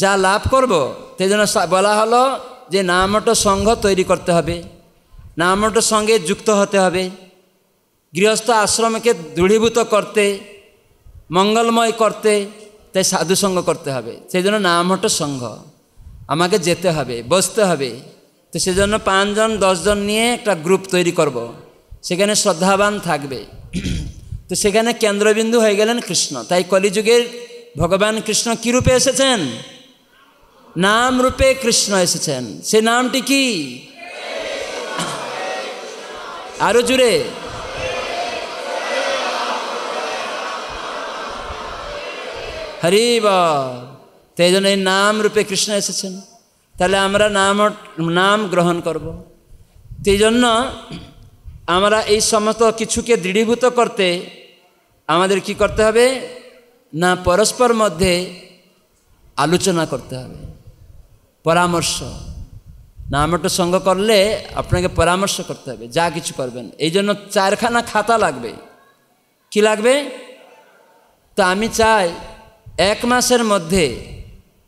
Speaker 1: যা লাভ করব সেই জন্য বলা হলো যে নামট সংঘ তৈরি করতে হবে নামটো সঙ্গে যুক্ত হতে হবে গৃহস্থ আশ্রমকে দৃঢ়ীভূত করতে মঙ্গলময় করতে তাই সাধুসঙ্গ করতে হবে সেই জন্য নাম হট সংঘ আমাকে যেতে হবে বসতে হবে তো সেজন্য পাঁচজন দশজন নিয়ে একটা গ্রুপ তৈরি করব। সেখানে শ্রদ্ধাবান থাকবে তো সেখানে কেন্দ্রবিন্দু হয়ে গেলেন কৃষ্ণ তাই কলিযুগের ভগবান কৃষ্ণ কী রূপে এসেছেন নাম রূপে কৃষ্ণ এসেছেন সে নামটি কি আরও জুড়ে হরি বল তো এই জন্য এই নাম রূপে কৃষ্ণ এসেছেন তাহলে আমরা নাম নাম গ্রহণ করব। তো এই জন্য আমরা এই সমস্ত কিছুকে দৃঢ়ীভূত করতে আমাদের কি করতে হবে না পরস্পর মধ্যে আলোচনা করতে হবে পরামর্শ না নামটা সঙ্গ করলে আপনাকে পরামর্শ করতে হবে যা কিছু করবেন এই জন্য চারখানা খাতা লাগবে কি লাগবে তো আমি চাই এক মাসের মধ্যে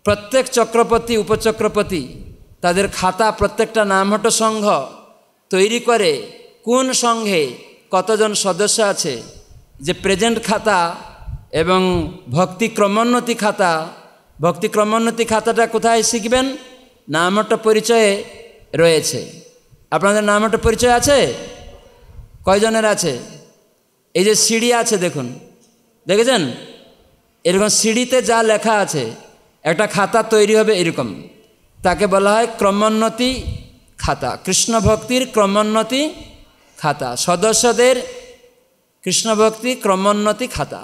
Speaker 1: প্রত্যেক চক্রপতি উপচক্রপতি তাদের খাতা প্রত্যেকটা নামহট সংঘ তৈরি করে কোন সঙ্ঘে কতজন সদস্য আছে যে প্রেজেন্ট খাতা এবং ভক্তি ক্রমোন্নতি খাতা ভক্তি ক্রমোন্নতি খাতাটা কোথায় শিখবেন নামহট পরিচয়ে রয়েছে আপনাদের নামহট পরিচয় আছে কয়জনের আছে এই যে সিঁড়ি আছে দেখুন দেখেছেন এরকম সিঁড়িতে যা লেখা আছে একটা খাতা তৈরি হবে এরকম তাকে বলা হয় ক্রমোন্নতি খাতা কৃষ্ণ ভক্তির ক্রমোন্নতি খাতা সদস্যদের কৃষ্ণভক্তি ক্রমোন্নতি খাতা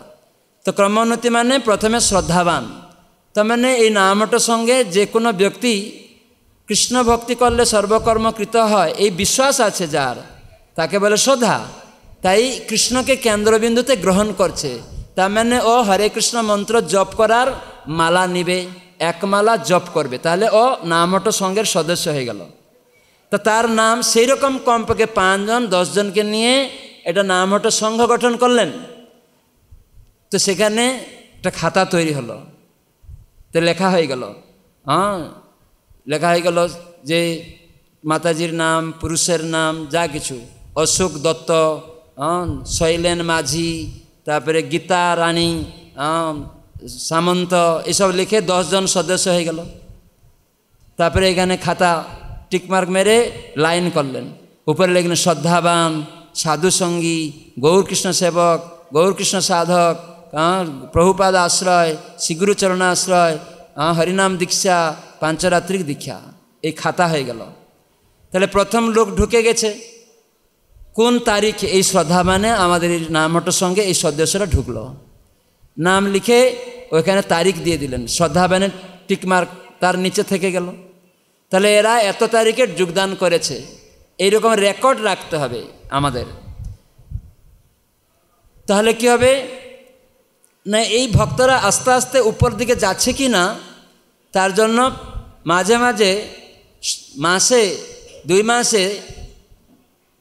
Speaker 1: তো ক্রমোন্নতি মানে প্রথমে শ্রদ্ধাবান তার মানে এই নামটো সঙ্গে যে কোনো ব্যক্তি কৃষ্ণ ভক্তি করলে সর্বকর্মকৃত হয় এই বিশ্বাস আছে যার তাকে বলে শ্রদ্ধা তাই কৃষ্ণকে কেন্দ্রবিন্দুতে গ্রহণ করছে তার মানে ও হরে কৃষ্ণ মন্ত্র জপ করার মালা নিবে এক মালা জপ করবে তাহলে ও নামট সঙ্গের সদস্য হয়ে গেল তো তার নাম সেই রকম কমপক্ষে পাঁচজন দশজনকে নিয়ে এটা নামট সংঘ গঠন করলেন তো সেখানে একটা খাতা তৈরি হলো তো লেখা হয়ে গেল হ্যাঁ লেখা হয়ে গেল যে মাতাজির নাম পুরুষের নাম যা কিছু অশোক দত্ত হ্যাঁ, শৈলেন মাঝি তারপরে গীতা রানী সামন্ত এসব লিখে দশজন সদস্য হয়ে গেল তারপরে এখানে খাতা টিকমার্ক মেরে লাইন করলেন উপরে লিখলেন শ্রদ্ধাবান সাধুসঙ্গী গৌরকৃষ্ণ সেবক গৌরকৃষ্ণ সাধক প্রভুপাদ আশ্রয় শ্রীগুরুচরণ আশ্রয় হরিনাম দীক্ষা পাঞ্চরাত্রিক দীক্ষা এই খাতা হয়ে গেল তাহলে প্রথম লোক ঢুকে গেছে কোন তারিখ এই শ্রদ্ধা মানে আমাদের এই নামহট্টর সঙ্গে এই সদস্যরা ঢুকলো নাম লিখে ওইখানে তারিখ দিয়ে দিলেন শ্রদ্ধা মানে টিকমার্ক তার নিচে থেকে গেল তাহলে এরা এত তারিখে যোগদান করেছে এইরকম রেকর্ড রাখতে হবে আমাদের তাহলে কি হবে না এই ভক্তরা আস্তে আস্তে উপর দিকে যাচ্ছে কি না তার জন্য মাঝে মাঝে মাসে দুই মাসে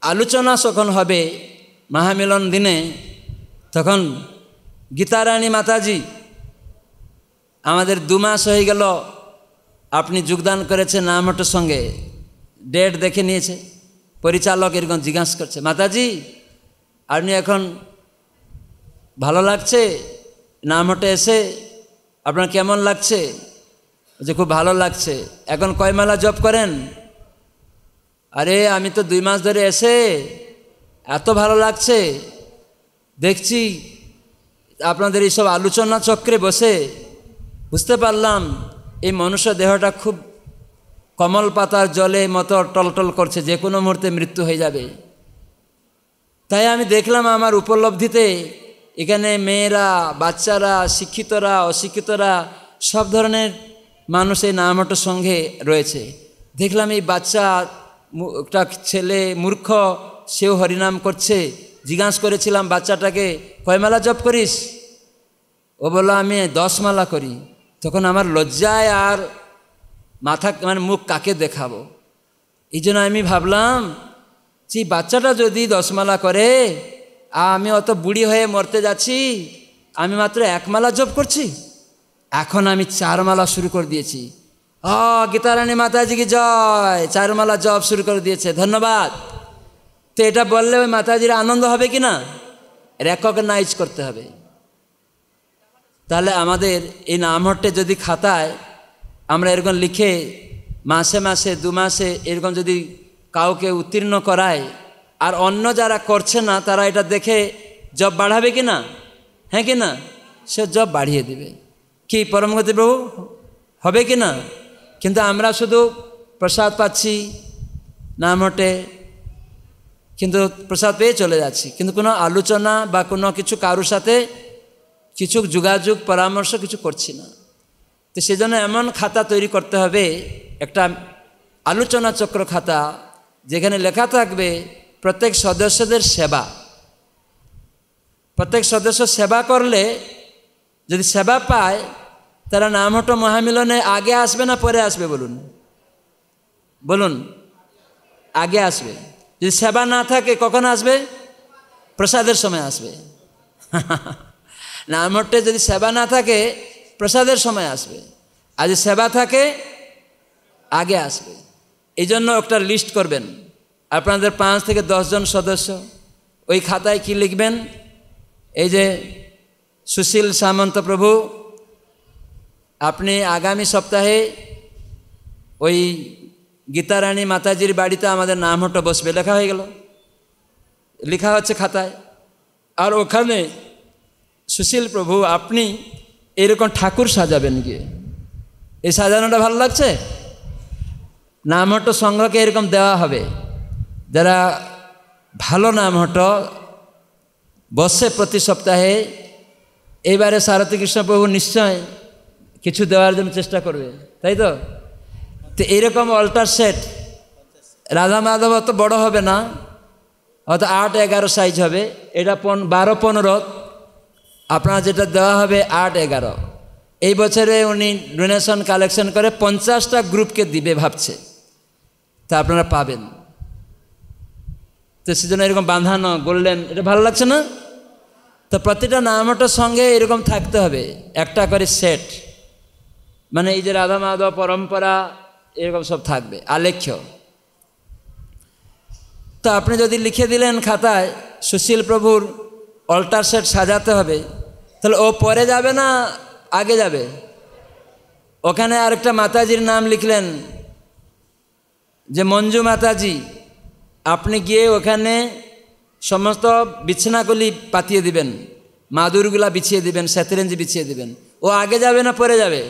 Speaker 1: আলোচনা যখন হবে মহামিলন দিনে তখন গীতারানী মাতাজি আমাদের দু মাস হয়ে গেল আপনি যোগদান করেছেন নামহটোর সঙ্গে ডেট দেখে নিয়েছে পরিচালক এরকম জিজ্ঞাসা করছে মাতাজি আপনি এখন ভালো লাগছে হটে এসে আপনার কেমন লাগছে যে খুব ভালো লাগছে এখন কয় মেলা জব করেন আরে আমি তো দুই মাস ধরে এসে এত ভালো লাগছে দেখছি আপনাদের এইসব আলোচনা চক্রে বসে বুঝতে পারলাম এই মনুষ্য দেহটা খুব কমল পাতার জলে মতো টলটল করছে যে কোনো মুহূর্তে মৃত্যু হয়ে যাবে তাই আমি দেখলাম আমার উপলব্ধিতে এখানে মেয়েরা বাচ্চারা শিক্ষিতরা অশিক্ষিতরা সব ধরনের মানুষ এই নামটার সঙ্গে রয়েছে দেখলাম এই বাচ্চা একটা ছেলে মূর্খ সেও হরিনাম করছে জিজ্ঞাস করেছিলাম বাচ্চাটাকে কয় মালা জপ করিস ও বললো আমি দশ মালা করি তখন আমার লজ্জায় আর মাথা মানে মুখ কাকে দেখাবো এই জন্য আমি ভাবলাম যে বাচ্চাটা যদি দশমালা করে আমি অত বুড়ি হয়ে মরতে যাচ্ছি আমি মাত্র একমালা জপ করছি এখন আমি চার মালা শুরু করে দিয়েছি আ গীতারানী মাতাজিকে জয় চারুমালা জব শুরু করে দিয়েছে ধন্যবাদ তো এটা বললে ওই মাতাজির আনন্দ হবে কি না রেকগনাইজ করতে হবে তাহলে আমাদের এই নামহট্টে যদি খাতায় আমরা এরকম লিখে মাসে মাসে দু মাসে এরকম যদি কাউকে উত্তীর্ণ করায় আর অন্য যারা করছে না তারা এটা দেখে জব বাড়াবে কি না হ্যাঁ কি না সে জব বাড়িয়ে দিবে কি পরমগতি প্রভু হবে কি না কিন্তু আমরা শুধু প্রসাদ পাচ্ছি না মটে কিন্তু প্রসাদ পেয়ে চলে যাচ্ছি কিন্তু কোনো আলোচনা বা কোনো কিছু কারুর সাথে কিছু যোগাযোগ পরামর্শ কিছু করছি না তো সেজন্য এমন খাতা তৈরি করতে হবে একটা আলোচনা চক্র খাতা যেখানে লেখা থাকবে প্রত্যেক সদস্যদের সেবা প্রত্যেক সদস্য সেবা করলে যদি সেবা পায় তারা হটো মহামিলনে আগে আসবে না পরে আসবে বলুন বলুন আগে আসবে যদি সেবা না থাকে কখন আসবে প্রসাদের সময় আসবে <laughs> হটে যদি সেবা না থাকে প্রসাদের সময় আসবে আর যদি সেবা থাকে আগে আসবে এই জন্য একটা লিস্ট করবেন আপনাদের পাঁচ থেকে দশজন সদস্য ওই খাতায় কি লিখবেন এই যে সুশীল সামন্ত প্রভু আপনি আগামী সপ্তাহে ওই গীতারানী মাতাজির বাড়িতে আমাদের নাম হটা বসবে লেখা হয়ে গেল লেখা হচ্ছে খাতায় আর ওখানে সুশীল প্রভু আপনি এরকম ঠাকুর সাজাবেন গিয়ে এই সাজানোটা ভালো লাগছে নামহট্ট সংঘকে এরকম দেওয়া হবে যারা ভালো হট বসে প্রতি সপ্তাহে এবারে সারথী কৃষ্ণ প্রভু নিশ্চয় কিছু দেওয়ার জন্য চেষ্টা করবে তাই তো তো এরকম অল্টার সেট রাধা মাধব অত বড় হবে না হয়তো আট এগারো সাইজ হবে এটা পন বারো পনেরো আপনার যেটা দেওয়া হবে আট এগারো এই বছরে উনি ডোনেশন কালেকশন করে পঞ্চাশটা গ্রুপকে দিবে ভাবছে তা আপনারা পাবেন তো সেজন্য এরকম বাঁধানো গোল্ডেন এটা ভালো লাগছে না তো প্রতিটা নামটার সঙ্গে এরকম থাকতে হবে একটা করে সেট মানে এই যে রাধা মাধব পরম্পরা এরকম সব থাকবে আলেখ্য তো আপনি যদি লিখে দিলেন খাতায় সুশীল প্রভুর অল্টার সেট সাজাতে হবে তাহলে ও পরে যাবে না আগে যাবে ওখানে আরেকটা মাতাজির নাম লিখলেন যে মঞ্জু মাতাজি আপনি গিয়ে ওখানে সমস্ত বিছানাগুলি পাতিয়ে দিবেন মাদুরগুলা বিছিয়ে দিবেন সেতরেঞ্জি বিছিয়ে দিবেন ও আগে যাবে না পরে যাবে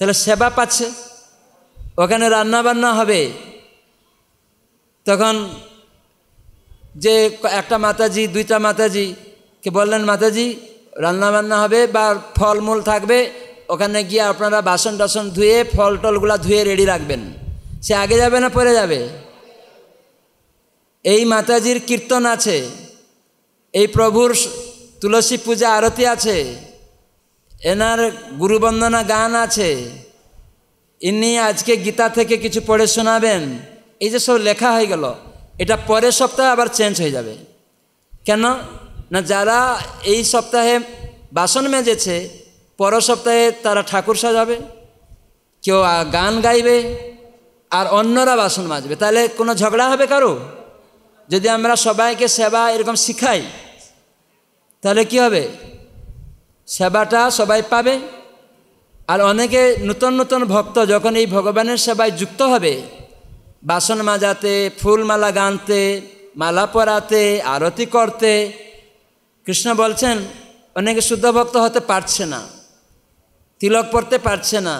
Speaker 1: তাহলে সেবা পাচ্ছে ওখানে রান্না বান্না হবে তখন যে একটা মাতাজি দুইটা মাতাজি কে বললেন মাতাজি রান্না বান্না হবে বা ফলমূল থাকবে ওখানে গিয়ে আপনারা বাসন টাসন ধুয়ে ফল টলগুলো ধুয়ে রেডি রাখবেন সে আগে যাবে না পরে যাবে এই মাতাজির কীর্তন আছে এই প্রভুর তুলসী পূজা আরতি আছে এনার গুরুবন্দনা গান আছে ইনি আজকে গীতা থেকে কিছু পড়ে শোনাবেন এই যে সব লেখা হয়ে গেল এটা পরের সপ্তাহে আবার চেঞ্জ হয়ে যাবে কেন না যারা এই সপ্তাহে বাসন মেজেছে পর সপ্তাহে তারা ঠাকুর সাজাবে কেউ গান গাইবে আর অন্যরা বাসন মাজবে তাহলে কোনো ঝগড়া হবে কারো যদি আমরা সবাইকে সেবা এরকম শিখাই তাহলে কি হবে সেবাটা সবাই পাবে আর অনেকে নূতন নূতন ভক্ত যখন এই ভগবানের সেবায় যুক্ত হবে বাসন মাজাতে ফুলমালা গানতে মালা পরাতে আরতি করতে কৃষ্ণ বলছেন অনেকে শুদ্ধ ভক্ত হতে পারছে না তিলক পড়তে পারছে না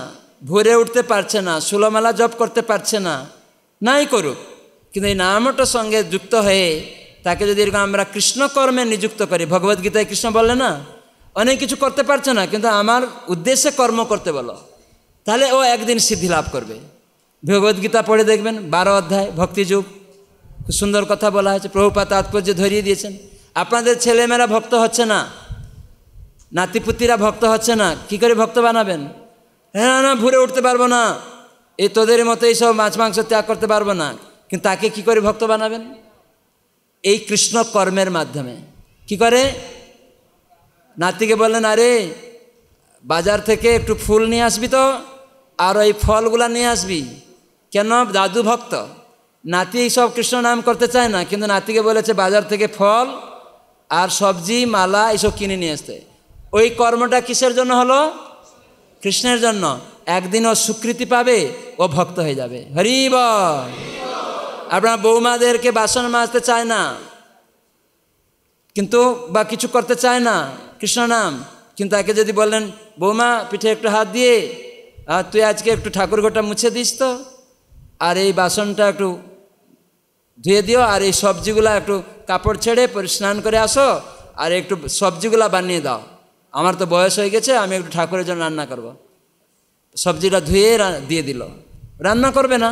Speaker 1: ভোরে উঠতে পারছে না সুলমালা জপ করতে পারছে না নাই করুক কিন্তু এই নামটার সঙ্গে যুক্ত হয়ে তাকে যদি এরকম আমরা কৃষ্ণকর্মে নিযুক্ত করি ভগবদ্গীতায় কৃষ্ণ বলে না অনেক কিছু করতে পারছে না কিন্তু আমার উদ্দেশ্যে কর্ম করতে বলো তাহলে ও একদিন সিদ্ধি লাভ করবে ভগবদ্গীতা পড়ে দেখবেন বারো অধ্যায় ভক্তিযুগ খুব সুন্দর কথা বলা হয়েছে প্রভুপা তাৎপর্য ধরিয়ে দিয়েছেন আপনাদের ছেলেমেয়েরা ভক্ত হচ্ছে না নাতিপুতিরা ভক্ত হচ্ছে না কি করে ভক্ত বানাবেন হ্যাঁ না ভুরে উঠতে পারবো না এই তোদের মতো এইসব মাছ মাংস ত্যাগ করতে পারবো না কিন্তু তাকে কি করে ভক্ত বানাবেন এই কৃষ্ণ কর্মের মাধ্যমে কি করে নাতিকে বললেন আরে বাজার থেকে একটু ফুল নিয়ে আসবি তো আর ওই ফলগুলা নিয়ে আসবি কেন দাদু ভক্ত নাতি সব কৃষ্ণ নাম করতে চায় না কিন্তু নাতিকে বলেছে বাজার থেকে ফল আর সবজি মালা এইসব কিনে নিয়ে আসতে ওই কর্মটা কিসের জন্য হলো কৃষ্ণের জন্য একদিন ও স্বীকৃতি পাবে ও ভক্ত হয়ে যাবে হরিব আপনার বৌমাদেরকে বাসন মাজতে চায় না কিন্তু বা কিছু করতে চায় না কৃষ্ণ নাম কিন্তু তাকে যদি বলেন বৌমা পিঠে একটু হাত দিয়ে আর তুই আজকে একটু ঠাকুরঘরটা মুছে দিস তো আর এই বাসনটা একটু ধুয়ে দিও আর এই সবজিগুলা একটু কাপড় ছেড়ে স্নান করে আসো আর একটু সবজিগুলা বানিয়ে দাও আমার তো বয়স হয়ে গেছে আমি একটু ঠাকুরের জন্য রান্না করব। সবজিটা ধুয়ে দিয়ে দিল রান্না করবে না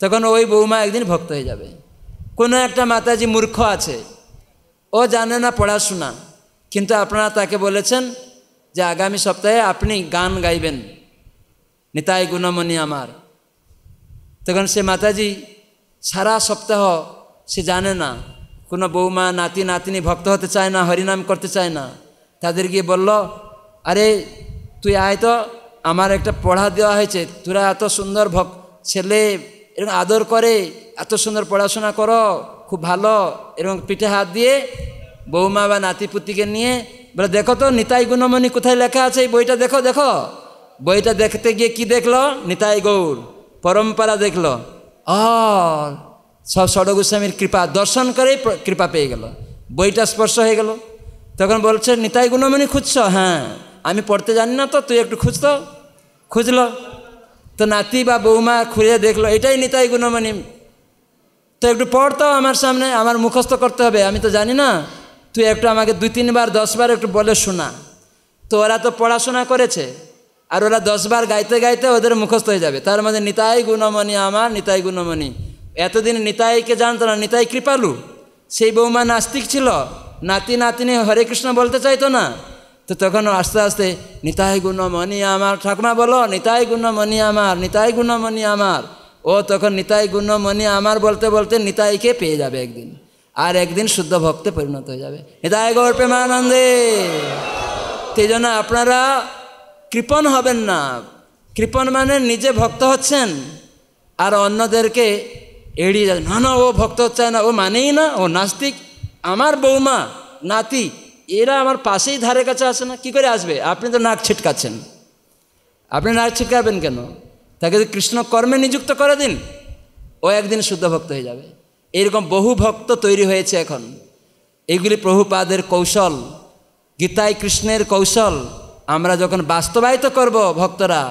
Speaker 1: তখন ওই বৌমা একদিন ভক্ত হয়ে যাবে কোনো একটা মাতাজি মূর্খ আছে ও জানে না পড়াশোনা কিন্তু আপনারা তাকে বলেছেন যে আগামী সপ্তাহে আপনি গান গাইবেন নিতাই গুণমণি আমার তখন সে মাতাজি সারা সপ্তাহ সে জানে না কোনো বৌমা নাতি নাতিনি ভক্ত হতে চায় না হরিনাম করতে চায় না তাদের গিয়ে বলল আরে তুই আয় তো আমার একটা পড়া দেওয়া হয়েছে তোরা এত সুন্দর ভক ছেলে এরকম আদর করে এত সুন্দর পড়াশোনা করো খুব ভালো এরকম পিঠে হাত দিয়ে বৌমা বা নাতিপুতিকে নিয়ে বলে দেখো তো নিতাই গুণমণি কোথায় লেখা আছে এই বইটা দেখো দেখো বইটা দেখতে গিয়ে কি দেখল নিতাই গৌর পরম্পরা দেখল অ সব ষড়গোস্বামীর কৃপা দর্শন করেই কৃপা পেয়ে গেল বইটা স্পর্শ হয়ে গেল তখন বলছে নিতাই গুণমণি খুঁজছ হ্যাঁ আমি পড়তে জানি না তো তুই একটু খুঁজত খুঁজলো তো নাতি বা বৌমা খুঁজে দেখলো এটাই নিতাই গুণমণি তো একটু পড়তো আমার সামনে আমার মুখস্থ করতে হবে আমি তো জানি না তুই একটু আমাকে দুই তিনবার দশবার একটু বলে শোনা তো ওরা তো পড়াশোনা করেছে আর ওরা দশবার গাইতে গাইতে ওদের মুখস্থ হয়ে যাবে তার মধ্যে মানে নিতাই গুণমণি আমার নিতাই গুণমণি এতদিন নিতাইকে জানতো না নিতাই কৃপালু সেই বৌমা নাস্তিক ছিল নাতি নাতিনি হরে কৃষ্ণ বলতে চাইতো না তো তখন আস্তে আস্তে নিতাই গুণমণি আমার ঠাকুমা বলো নিতাই গুণমণি আমার নিতাই গুণমণি আমার ও তখন নিতাই গুণমণি আমার বলতে বলতে নিতাইকে পেয়ে যাবে একদিন আর একদিন শুদ্ধ ভক্তে পরিণত হয়ে যাবে নেতায় গৌর প্রেমানন্দে সেই জন্য আপনারা কৃপণ হবেন না কৃপন মানে নিজে ভক্ত হচ্ছেন আর অন্যদেরকে এড়িয়ে যাচ্ছেন না না ও ভক্ত হচ্ছে না ও মানেই না ও নাস্তিক আমার বৌমা নাতি এরা আমার পাশেই ধারে কাছে আসে না কি করে আসবে আপনি তো নাক ছিটকাচ্ছেন আপনি নাক ছিটকাবেন কেন তাকে কৃষ্ণ কর্মে নিযুক্ত করে দিন ও একদিন শুদ্ধ ভক্ত হয়ে যাবে এরকম বহু ভক্ত তৈরি হয়েছে এখন এগুলি প্রভুপাদের কৌশল গীতায় কৃষ্ণের কৌশল আমরা যখন বাস্তবায়িত করব ভক্তরা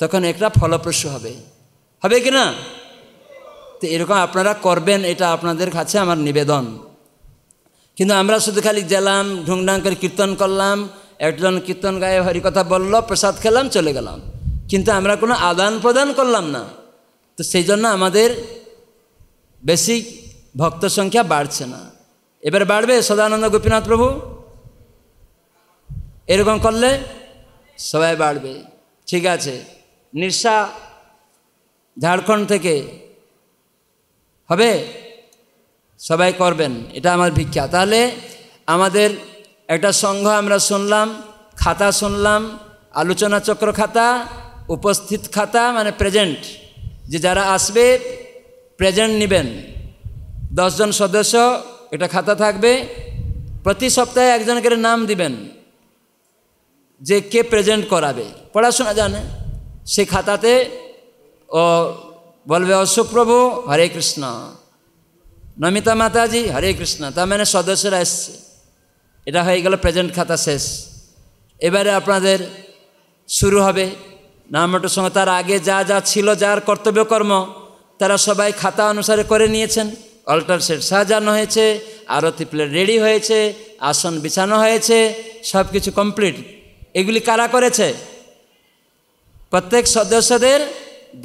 Speaker 1: তখন একটা ফলপ্রসূ হবে হবে কি না তো এরকম আপনারা করবেন এটা আপনাদের কাছে আমার নিবেদন কিন্তু আমরা শুধু খালি গেলাম ঢুংডাং করে কীর্তন করলাম একজন কীর্তন গায়ে হরি কথা বলল প্রসাদ খেলাম চলে গেলাম কিন্তু আমরা কোনো আদান প্রদান করলাম না তো সেই জন্য আমাদের বেসিক ভক্ত সংখ্যা বাড়ছে না এবার বাড়বে সদানন্দ গোপীনাথ প্রভু এরকম করলে সবাই বাড়বে ঠিক আছে নির্সা ঝাড়খণ্ড থেকে হবে সবাই করবেন এটা আমার ভিক্ষা তাহলে আমাদের একটা সংঘ আমরা শুনলাম খাতা শুনলাম আলোচনা চক্র খাতা উপস্থিত খাতা মানে প্রেজেন্ট যে যারা আসবে প্রেজেন্ট নেবেন দশজন সদস্য এটা খাতা থাকবে প্রতি সপ্তাহে একজন করে নাম দিবেন যে কে প্রেজেন্ট করাবে পড়াশোনা জানে সে খাতাতে ও বলবে অশোকপ্রভু হরে কৃষ্ণ নমিতা মাতাজি হরে কৃষ্ণ তার মানে সদস্যরা এসছে এটা হয়ে গেল প্রেজেন্ট খাতা শেষ এবারে আপনাদের শুরু হবে নামটোর সঙ্গে তার আগে যা যা ছিল যার কর্তব্য কর্ম তারা সবাই খাতা অনুসারে করে নিয়েছেন অল্টার সেট সাজানো হয়েছে আরতি প্লেট রেডি হয়েছে আসন বিছানো হয়েছে সব কিছু কমপ্লিট এগুলি কারা করেছে প্রত্যেক সদস্যদের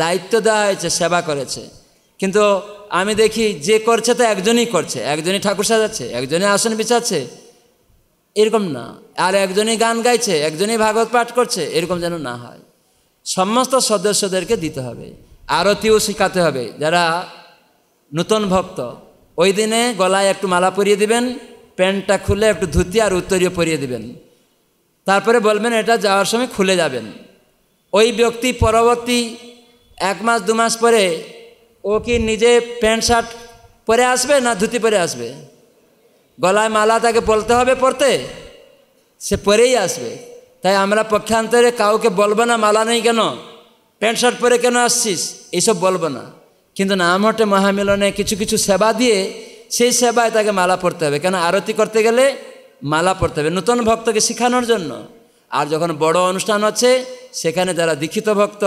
Speaker 1: দায়িত্ব দেওয়া হয়েছে সেবা করেছে কিন্তু আমি দেখি যে করছে তা একজনই করছে একজনই ঠাকুর সাজাচ্ছে একজনই আসন বিছাচ্ছে এরকম না আর একজনই গান গাইছে একজনই ভাগবত পাঠ করছে এরকম যেন না হয় সমস্ত সদস্যদেরকে দিতে হবে আরতিও শেখাতে হবে যারা নূতন ভক্ত ওই দিনে গলায় একটু মালা পরিয়ে দিবেন প্যান্টটা খুলে একটু ধুতি আর উত্তরীয় পরিয়ে দিবেন তারপরে বলবেন এটা যাওয়ার সময় খুলে যাবেন ওই ব্যক্তি পরবর্তী এক মাস দু মাস পরে ও কি নিজে প্যান্ট শার্ট পরে আসবে না ধুতি পরে আসবে গলায় মালা তাকে বলতে হবে পরতে সে পরেই আসবে তাই আমরা পক্ষান্তরে কাউকে বলবো না মালা নেই কেন প্যান্ট শার্ট পরে কেন আসছিস এইসব বলবো না কিন্তু হটে মহামিলনে কিছু কিছু সেবা দিয়ে সেই সেবায় তাকে মালা পড়তে হবে কেন আরতি করতে গেলে মালা পড়তে হবে নূতন ভক্তকে শেখানোর জন্য আর যখন বড় অনুষ্ঠান হচ্ছে সেখানে যারা দীক্ষিত ভক্ত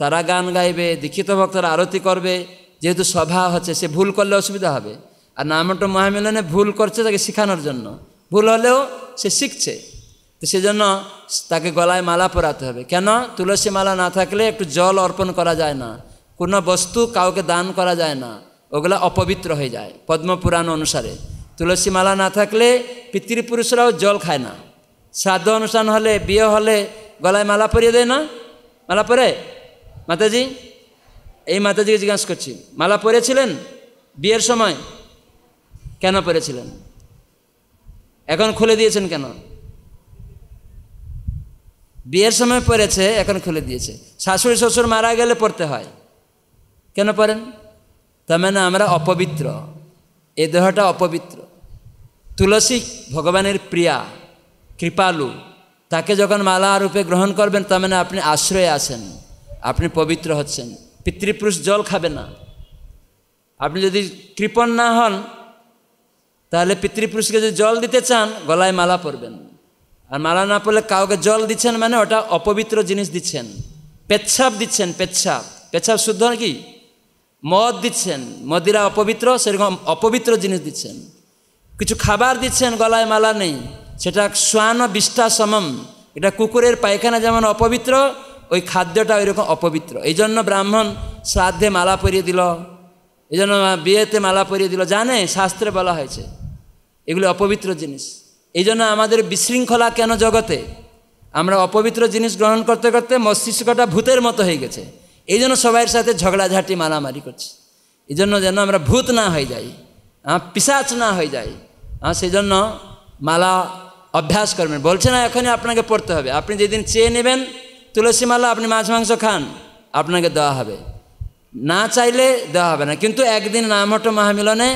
Speaker 1: তারা গান গাইবে দীক্ষিত ভক্তরা আরতি করবে যেহেতু সভা হচ্ছে সে ভুল করলে অসুবিধা হবে আর নামটো মহামিলনে ভুল করছে তাকে শেখানোর জন্য ভুল হলেও সে শিখছে তো সেজন্য তাকে গলায় মালা পরাতে হবে কেন তুলসী মালা না থাকলে একটু জল অর্পণ করা যায় না কোনো বস্তু কাউকে দান করা যায় না ওগুলা অপবিত্র হয়ে যায় পদ্মপুরাণ অনুসারে তুলসী মালা না থাকলে পিতৃপুরুষরাও জল খায় না শ্রাদ্ধ অনুষ্ঠান হলে বিয়ে হলে গলায় মালা পরিয়ে দেয় না মালা পরে মাতাজি এই মাতাজিকে জিজ্ঞাসা করছি মালা পরেছিলেন বিয়ের সময় কেন পরেছিলেন এখন খুলে দিয়েছেন কেন বিয়ের সময় পরেছে এখন খুলে দিয়েছে শাশুড়ি শ্বশুর মারা গেলে পড়তে হয় কেন পারেন তার মানে আমরা অপবিত্র এ দেহটা অপবিত্র তুলসী ভগবানের প্রিয়া কৃপালু তাকে যখন মালা রূপে গ্রহণ করবেন তার মানে আপনি আশ্রয়ে আছেন আপনি পবিত্র হচ্ছেন পিতৃপুরুষ জল খাবে না আপনি যদি কৃপণ না হন তাহলে পিতৃপুরুষকে যদি জল দিতে চান গলায় মালা পরবেন আর মালা না পড়লে কাউকে জল দিচ্ছেন মানে ওটা অপবিত্র জিনিস দিচ্ছেন পেচ্ছাপ দিচ্ছেন পেচ্ছাপ পেচ্ছাপ শুদ্ধ নাকি মদ দিচ্ছেন মদিরা অপবিত্র সেরকম অপবিত্র জিনিস দিচ্ছেন কিছু খাবার দিচ্ছেন গলায় মালা নেই সেটা শ্বান বিষ্ঠা সমম এটা কুকুরের পায়খানা যেমন অপবিত্র ওই খাদ্যটা ওইরকম অপবিত্র এই জন্য ব্রাহ্মণ শ্রাদ্ধে মালা পরিয়ে দিল এই জন্য বিয়েতে মালা পরিয়ে দিল জানে শাস্ত্রে বলা হয়েছে এগুলি অপবিত্র জিনিস এই জন্য আমাদের বিশৃঙ্খলা কেন জগতে আমরা অপবিত্র জিনিস গ্রহণ করতে করতে মস্তিষ্কটা ভূতের মতো হয়ে গেছে এই জন্য সবাইয়ের সাথে ঝগড়াঝাটি মারামারি করছি এই জন্য যেন আমরা ভূত না হয়ে যাই পিসাচ না হয়ে যাই সেই জন্য মালা অভ্যাস করবেন বলছে না এখনই আপনাকে পড়তে হবে আপনি যেদিন চেয়ে নেবেন তুলসী মালা আপনি মাছ মাংস খান আপনাকে দেওয়া হবে না চাইলে দেওয়া হবে না কিন্তু একদিন নামহট্ট মহামিলনে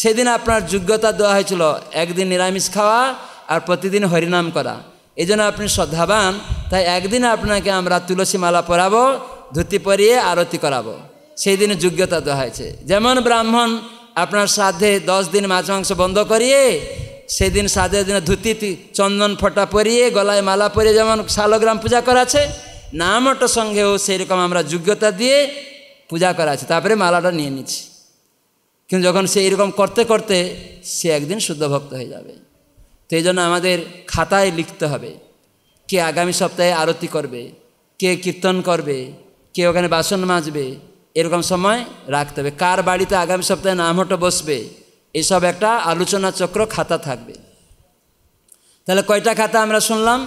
Speaker 1: সেদিন আপনার যোগ্যতা দেওয়া হয়েছিল একদিন নিরামিষ খাওয়া আর প্রতিদিন হরিনাম করা এই জন্য আপনি শ্রদ্ধাবান তাই একদিন আপনাকে আমরা তুলসী মালা পরাবো ধুতি পরিয়ে আরতি করাবো সেই দিনে যোগ্যতা দেওয়া হয়েছে যেমন ব্রাহ্মণ আপনার শ্রাদ্ধে দশ দিন মাছ মাংস বন্ধ করিয়ে সেদিন সাধের দিনে ধুতি চন্দন ফটা পরিয়ে গলায় মালা পরিয়ে যেমন শালগ্রাম পূজা করা আছে নামট সঙ্গেও সেরকম আমরা যোগ্যতা দিয়ে পূজা করা আছে তারপরে মালাটা নিয়ে নিচ্ছি কিন্তু যখন সে এরকম করতে করতে সে একদিন শুদ্ধভক্ত হয়ে যাবে তো এই জন্য আমাদের খাতায় লিখতে হবে কে আগামী সপ্তাহে আরতি করবে কে কীর্তন করবে কে ওখানে বাসন মাজবে এরকম সময় রাখতে হবে কার বাড়িতে আগামী সপ্তাহে নামহটো বসবে এসব একটা আলোচনা চক্র খাতা থাকবে তাহলে কয়টা খাতা আমরা শুনলাম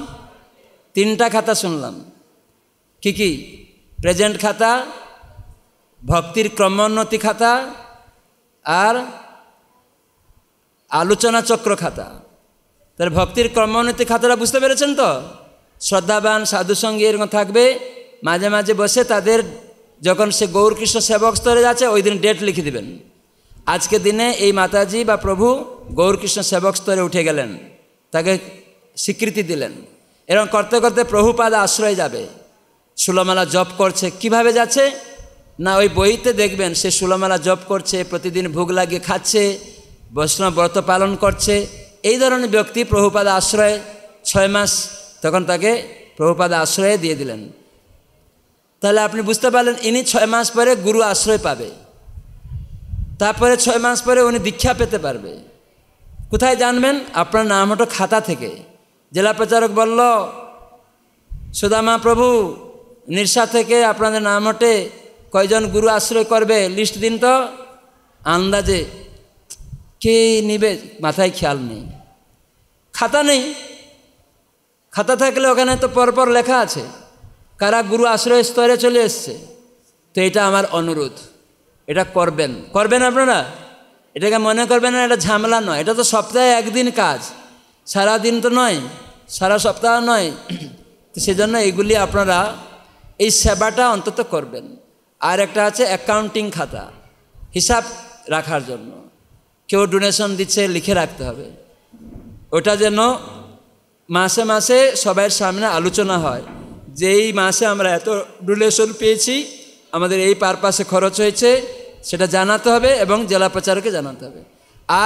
Speaker 1: তিনটা খাতা শুনলাম কি কি প্রেজেন্ট খাতা ভক্তির ক্রমোন্নতি খাতা আর আলোচনা চক্র খাতা তাহলে ভক্তির ক্রমোন্নতি খাতাটা বুঝতে পেরেছেন তো শ্রদ্ধাবান সাধুসঙ্গী এরকম থাকবে মাঝে মাঝে বসে তাদের যখন সে গৌরকৃষ্ণ সেবক স্তরে যাচ্ছে ওই দিন ডেট লিখে দিবেন আজকে দিনে এই মাতাজি বা প্রভু গৌরকৃষ্ণ সেবক স্তরে উঠে গেলেন তাকে স্বীকৃতি দিলেন এরকম করতে করতে প্রভুপাদ আশ্রয় যাবে সুলমালা জপ করছে কিভাবে যাচ্ছে না ওই বইতে দেখবেন সে সুলমালা জপ করছে প্রতিদিন ভোগ লাগিয়ে খাচ্ছে বৈষ্ণব ব্রত পালন করছে এই ধরনের ব্যক্তি প্রভুপাদ আশ্রয় ছয় মাস তখন তাকে প্রভুপাদ আশ্রয়ে দিয়ে দিলেন তাহলে আপনি বুঝতে পারলেন ইনি ছয় মাস পরে গুরু আশ্রয় পাবে তারপরে ছয় মাস পরে উনি দীক্ষা পেতে পারবে কোথায় জানবেন আপনার নাম হতো খাতা থেকে জেলা প্রচারক বলল সুদামা প্রভু নির্সা থেকে আপনাদের নাম হটে কয়জন গুরু আশ্রয় করবে লিস্ট দিন তো আন্দাজে কে নিবে মাথায় খেয়াল নেই খাতা নেই খাতা থাকলে ওখানে তো পরপর লেখা আছে কারা গুরু আশ্রয় স্তরে চলে এসছে তো এটা আমার অনুরোধ এটা করবেন করবেন আপনারা এটাকে মনে করবেন না এটা ঝামেলা নয় এটা তো সপ্তাহে একদিন কাজ সারা দিন তো নয় সারা সপ্তাহ নয় তো সেজন্য এগুলি আপনারা এই সেবাটা অন্তত করবেন আর একটা আছে অ্যাকাউন্টিং খাতা হিসাব রাখার জন্য কেউ ডোনেশন দিচ্ছে লিখে রাখতে হবে ওটা যেন মাসে মাসে সবার সামনে আলোচনা হয় যে এই মাসে আমরা এত ডোনেশন পেয়েছি আমাদের এই পারপাসে খরচ হয়েছে সেটা জানাতে হবে এবং জেলা প্রচারকে জানাতে হবে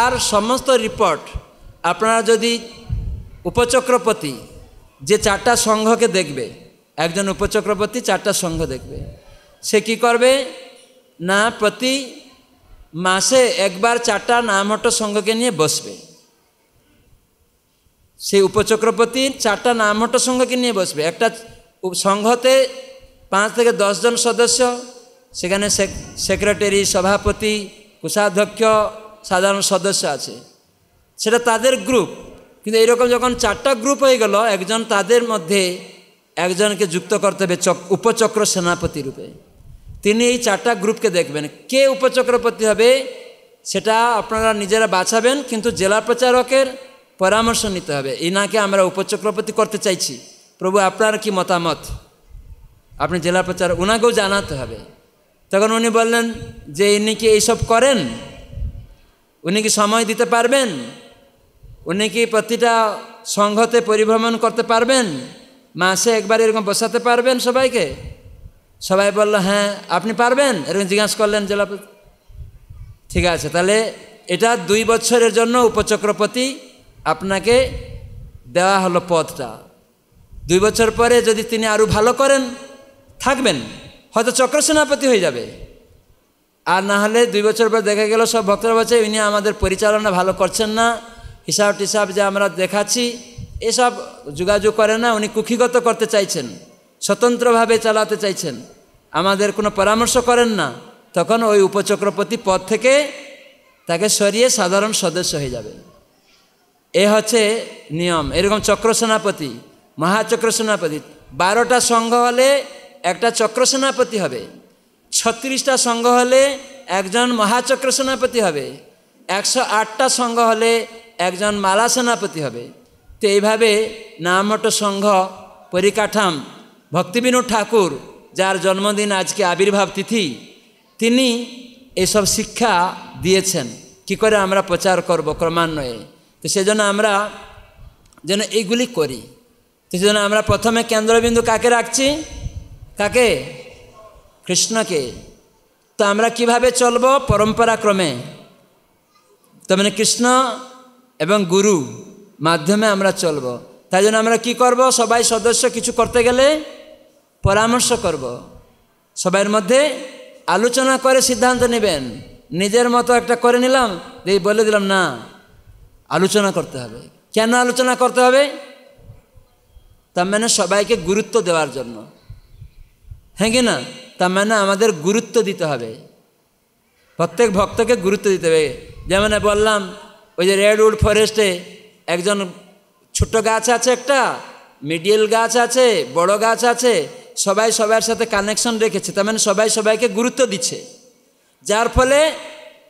Speaker 1: আর সমস্ত রিপোর্ট আপনারা যদি উপচক্রপতি যে চারটা সংঘকে দেখবে একজন উপচক্রপতি চারটা সংঘ দেখবে সে কি করবে না প্রতি মাসে একবার চারটা নামহট্ট সংঘকে নিয়ে বসবে সেই উপচক্রপতি চারটা নামহট্ট সংঘকে নিয়ে বসবে একটা সংঘতে পাঁচ থেকে দশজন সদস্য সেখানে সেক্রেটারি সভাপতি কোষাধ্যক্ষ সাধারণ সদস্য আছে সেটা তাদের গ্রুপ কিন্তু এরকম যখন চারটা গ্রুপ হয়ে গেল একজন তাদের মধ্যে একজনকে যুক্ত করতে হবে চক উপচক্র সেনাপতি রূপে তিনি এই চারটা গ্রুপকে দেখবেন কে উপচক্রপতি হবে সেটা আপনারা নিজেরা বাছাবেন কিন্তু জেলা প্রচারকের পরামর্শ নিতে হবে এই ইনাকে আমরা উপচক্রপতি করতে চাইছি প্রভু আপনার কি মতামত আপনি জেলা প্রচার ওনাকেও জানাতে হবে তখন উনি বললেন যে ইনি কি এইসব করেন উনি কি সময় দিতে পারবেন উনি কি প্রতিটা সংঘতে পরিভ্রমণ করতে পারবেন মাসে একবার এরকম বসাতে পারবেন সবাইকে সবাই বলল হ্যাঁ আপনি পারবেন এরকম জিজ্ঞাসা করলেন জেলা ঠিক আছে তাহলে এটা দুই বছরের জন্য উপচক্রপতি আপনাকে দেওয়া হলো পদটা দুই বছর পরে যদি তিনি আরও ভালো করেন থাকবেন হয়তো চক্র সেনাপতি হয়ে যাবে আর না হলে দুই বছর পর দেখা গেল সব ভক্তরা বলছে ইনি আমাদের পরিচালনা ভালো করছেন না হিসাব টিসাব যে আমরা দেখাচ্ছি এসব যোগাযোগ করে না উনি কুক্ষিগত করতে চাইছেন স্বতন্ত্রভাবে চালাতে চাইছেন আমাদের কোনো পরামর্শ করেন না তখন ওই উপচক্রপতি পদ থেকে তাকে সরিয়ে সাধারণ সদস্য হয়ে যাবে এ হচ্ছে নিয়ম এরকম চক্র সেনাপতি মহাচক্র সেনাপতি বারোটা সংঘ হলে একটা চক্র সেনাপতি হবে ছত্রিশটা সংঘ হলে একজন মহাচক্র সেনাপতি হবে একশো আটটা সংঘ হলে একজন মালা সেনাপতি হবে তো এইভাবে নামহট্ট সংঘ পরিকাঠাম ভক্তিবিনু ঠাকুর যার জন্মদিন আজকে আবির্ভাব তিথি তিনি এসব শিক্ষা দিয়েছেন কি করে আমরা প্রচার করব ক্রমান্বয়ে তো সেজন্য আমরা যেন এইগুলি করি সেজন্য আমরা প্রথমে কেন্দ্রবিন্দু কাকে রাখছি কাকে কৃষ্ণকে তো আমরা কিভাবে চলব পরম্পরাক্রমে তো মানে কৃষ্ণ এবং গুরু মাধ্যমে আমরা চলব তাই জন্য আমরা কি করব সবাই সদস্য কিছু করতে গেলে পরামর্শ করব সবার মধ্যে আলোচনা করে সিদ্ধান্ত নেবেন নিজের মতো একটা করে নিলাম দিয়ে বলে দিলাম না আলোচনা করতে হবে কেন আলোচনা করতে হবে তার মানে সবাইকে গুরুত্ব দেওয়ার জন্য হ্যাঁ কি না তার মানে আমাদের গুরুত্ব দিতে হবে প্রত্যেক ভক্তকে গুরুত্ব দিতে হবে যেমন বললাম ওই যে রেডউড ফরেস্টে একজন ছোট গাছ আছে একটা মিডিয়াল গাছ আছে বড় গাছ আছে সবাই সবার সাথে কানেকশন রেখেছে তার মানে সবাই সবাইকে গুরুত্ব দিচ্ছে যার ফলে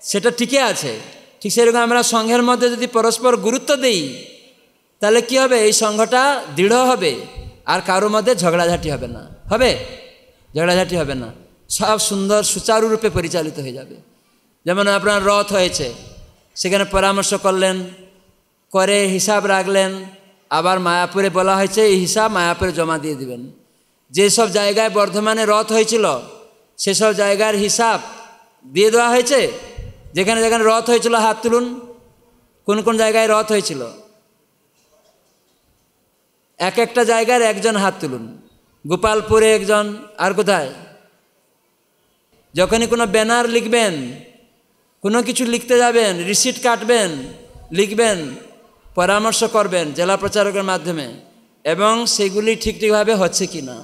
Speaker 1: সেটা ঠিকই আছে ঠিক সেরকম আমরা সংঘের মধ্যে যদি পরস্পর গুরুত্ব দিই তাহলে কি হবে এই সংঘটা দৃঢ় হবে আর কারোর মধ্যে ঝগড়াঝাটি হবে না হবে ঝগড়াঝাটি হবে না সব সুন্দর সুচারুরূপে পরিচালিত হয়ে যাবে যেমন আপনার রথ হয়েছে সেখানে পরামর্শ করলেন করে হিসাব রাখলেন আবার মায়াপুরে বলা হয়েছে এই হিসাব মায়াপুরে জমা দিয়ে দিবেন যেসব জায়গায় বর্ধমানে রথ হয়েছিল সেসব জায়গার হিসাব দিয়ে দেওয়া হয়েছে যেখানে যেখানে রথ হয়েছিল হাত তুলুন কোন কোন জায়গায় রথ হয়েছিল এক একটা জায়গার একজন হাত তুলুন গোপালপুরে একজন আর কোথায় যখনই কোনো ব্যানার লিখবেন কোনো কিছু লিখতে যাবেন রিসিট কাটবেন লিখবেন পরামর্শ করবেন জেলা প্রচারকের মাধ্যমে এবং সেগুলি ঠিক ঠিকভাবে হচ্ছে কি না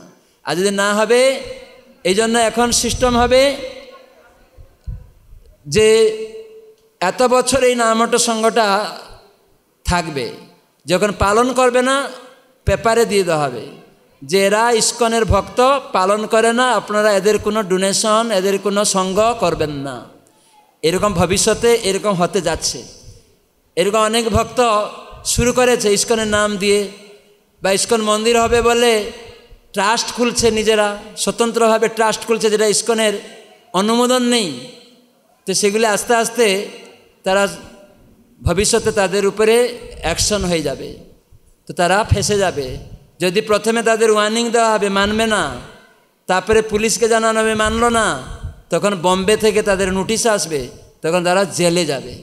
Speaker 1: আর যদি না হবে এই জন্য এখন সিস্টেম হবে যে এত বছর এই নামটা সংঘটা থাকবে যখন পালন করবে না পেপারে দিয়ে দেওয়া হবে যে এরা ইস্কনের ভক্ত পালন করে না আপনারা এদের কোনো ডোনেশন এদের কোনো সঙ্গ করবেন না এরকম ভবিষ্যতে এরকম হতে যাচ্ছে এরকম অনেক ভক্ত শুরু করেছে ইস্কনের নাম দিয়ে বা ইস্কন মন্দির হবে বলে ট্রাস্ট খুলছে নিজেরা স্বতন্ত্রভাবে ট্রাস্ট খুলছে যেটা ইস্কনের অনুমোদন নেই তো সেগুলি আস্তে আস্তে তারা ভবিষ্যতে তাদের উপরে অ্যাকশন হয়ে যাবে তো তারা ফেসে যাবে যদি প্রথমে তাদের ওয়ার্নিং দেওয়া হবে মানবে না তারপরে পুলিশকে জানানো হবে মানল না তখন বম্বে থেকে তাদের নোটিশ আসবে তখন তারা জেলে যাবে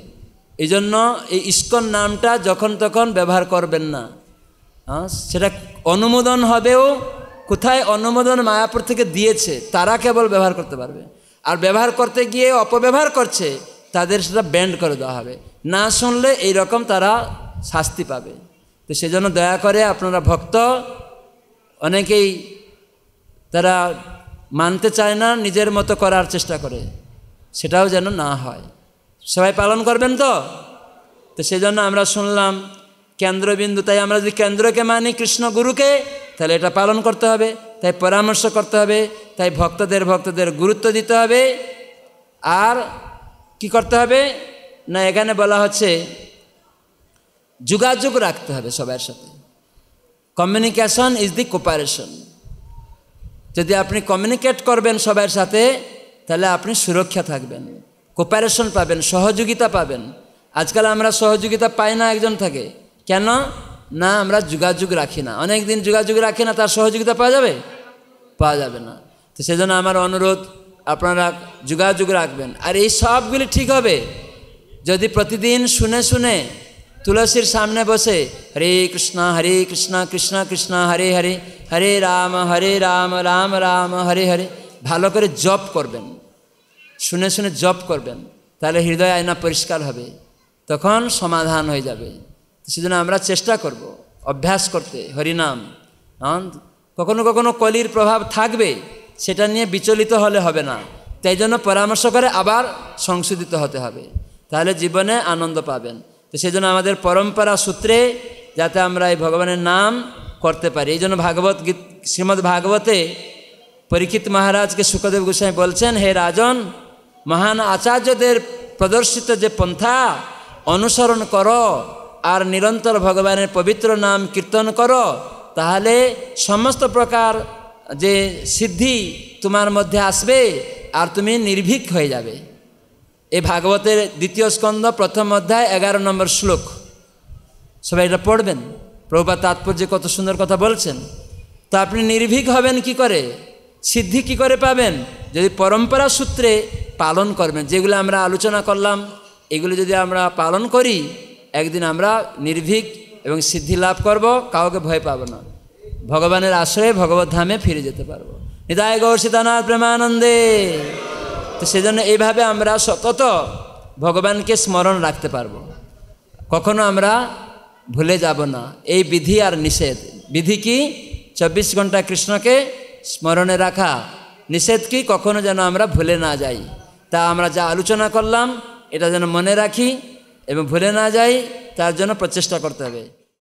Speaker 1: এই জন্য এই ইস্কন নামটা যখন তখন ব্যবহার করবেন না সেটা অনুমোদন হবেও কোথায় অনুমোদন মায়াপুর থেকে দিয়েছে তারা কেবল ব্যবহার করতে পারবে আর ব্যবহার করতে গিয়ে অপব্যবহার করছে তাদের সেটা ব্যান্ড করে দেওয়া হবে না শুনলে এইরকম তারা শাস্তি পাবে তো সেজন্য দয়া করে আপনারা ভক্ত অনেকেই তারা মানতে চায় না নিজের মতো করার চেষ্টা করে সেটাও যেন না হয় সবাই পালন করবেন তো তো সেজন্য আমরা শুনলাম কেন্দ্রবিন্দু তাই আমরা যদি কেন্দ্রকে মানি কৃষ্ণ গুরুকে তাহলে এটা পালন করতে হবে তাই পরামর্শ করতে হবে তাই ভক্তদের ভক্তদের গুরুত্ব দিতে হবে আর কি করতে হবে না এখানে বলা হচ্ছে যোগাযোগ রাখতে হবে সবার সাথে কমিউনিকেশন ইজ দি কোপারেশন যদি আপনি কমিউনিকেট করবেন সবার সাথে তাহলে আপনি সুরক্ষা থাকবেন কোপারেশন পাবেন সহযোগিতা পাবেন আজকাল আমরা সহযোগিতা পাই না একজন থাকে কেন না আমরা যোগাযোগ রাখি না অনেক দিন যোগাযোগ রাখি না তার সহযোগিতা পাওয়া যাবে পাওয়া যাবে না তো সেজন্য আমার অনুরোধ আপনারা যোগাযোগ রাখবেন আর এই সবগুলি ঠিক হবে যদি প্রতিদিন শুনে শুনে তুলসীর সামনে বসে হরে কৃষ্ণ হরে কৃষ্ণ কৃষ্ণ কৃষ্ণ হরে হরে হরে রাম হরে রাম রাম রাম হরে হরে ভালো করে জপ করবেন শুনে শুনে জপ করবেন তাহলে হৃদয় আয়না পরিষ্কার হবে তখন সমাধান হয়ে যাবে সেজন্য আমরা চেষ্টা করব অভ্যাস করতে হরিনাম কখনো কখনো কলির প্রভাব থাকবে সেটা নিয়ে বিচলিত হলে হবে না তাই জন্য পরামর্শ করে আবার সংশোধিত হতে হবে তাহলে জীবনে আনন্দ পাবেন তো সেই জন্য আমাদের পরম্পরা সূত্রে যাতে আমরা এই ভগবানের নাম করতে পারি এই জন্য ভাগবত গীত শ্রীমদ্ ভাগবতে পরীক্ষিত মহারাজকে সুখদেব গোস্বাই বলছেন হে রাজন মহান আচার্যদের প্রদর্শিত যে পন্থা অনুসরণ করো আর নিরন্তর ভগবানের পবিত্র নাম কীর্তন করো তাহলে সমস্ত প্রকার যে সিদ্ধি তোমার মধ্যে আসবে আর তুমি নির্ভীক হয়ে যাবে এ ভাগবতের দ্বিতীয় স্কন্দ প্রথম অধ্যায় এগারো নম্বর শ্লোক সবাই এটা পড়বেন প্রভুপা তাৎপর্য কত সুন্দর কথা বলছেন তো আপনি নির্ভীক হবেন কি করে সিদ্ধি কি করে পাবেন যদি পরম্পরা সূত্রে পালন করবেন যেগুলো আমরা আলোচনা করলাম এগুলো যদি আমরা পালন করি একদিন আমরা নির্ভীক এবং সিদ্ধি লাভ করব কাউকে ভয় পাব না ভগবানের আশ্রয়ে ভগবত ধামে ফিরে যেতে পারবো নিতায় গৌর সীতানাথ প্রেমানন্দে তো সেজন্য এইভাবে আমরা সতত ভগবানকে স্মরণ রাখতে পারব কখনো আমরা ভুলে যাব না এই বিধি আর নিষেধ বিধি কি চব্বিশ ঘন্টা কৃষ্ণকে স্মরণে রাখা নিষেধ কি কখনো যেন আমরা ভুলে না যাই তা আমরা যা আলোচনা করলাম এটা যেন মনে রাখি এবং ভুলে না যাই তার জন্য প্রচেষ্টা করতে হবে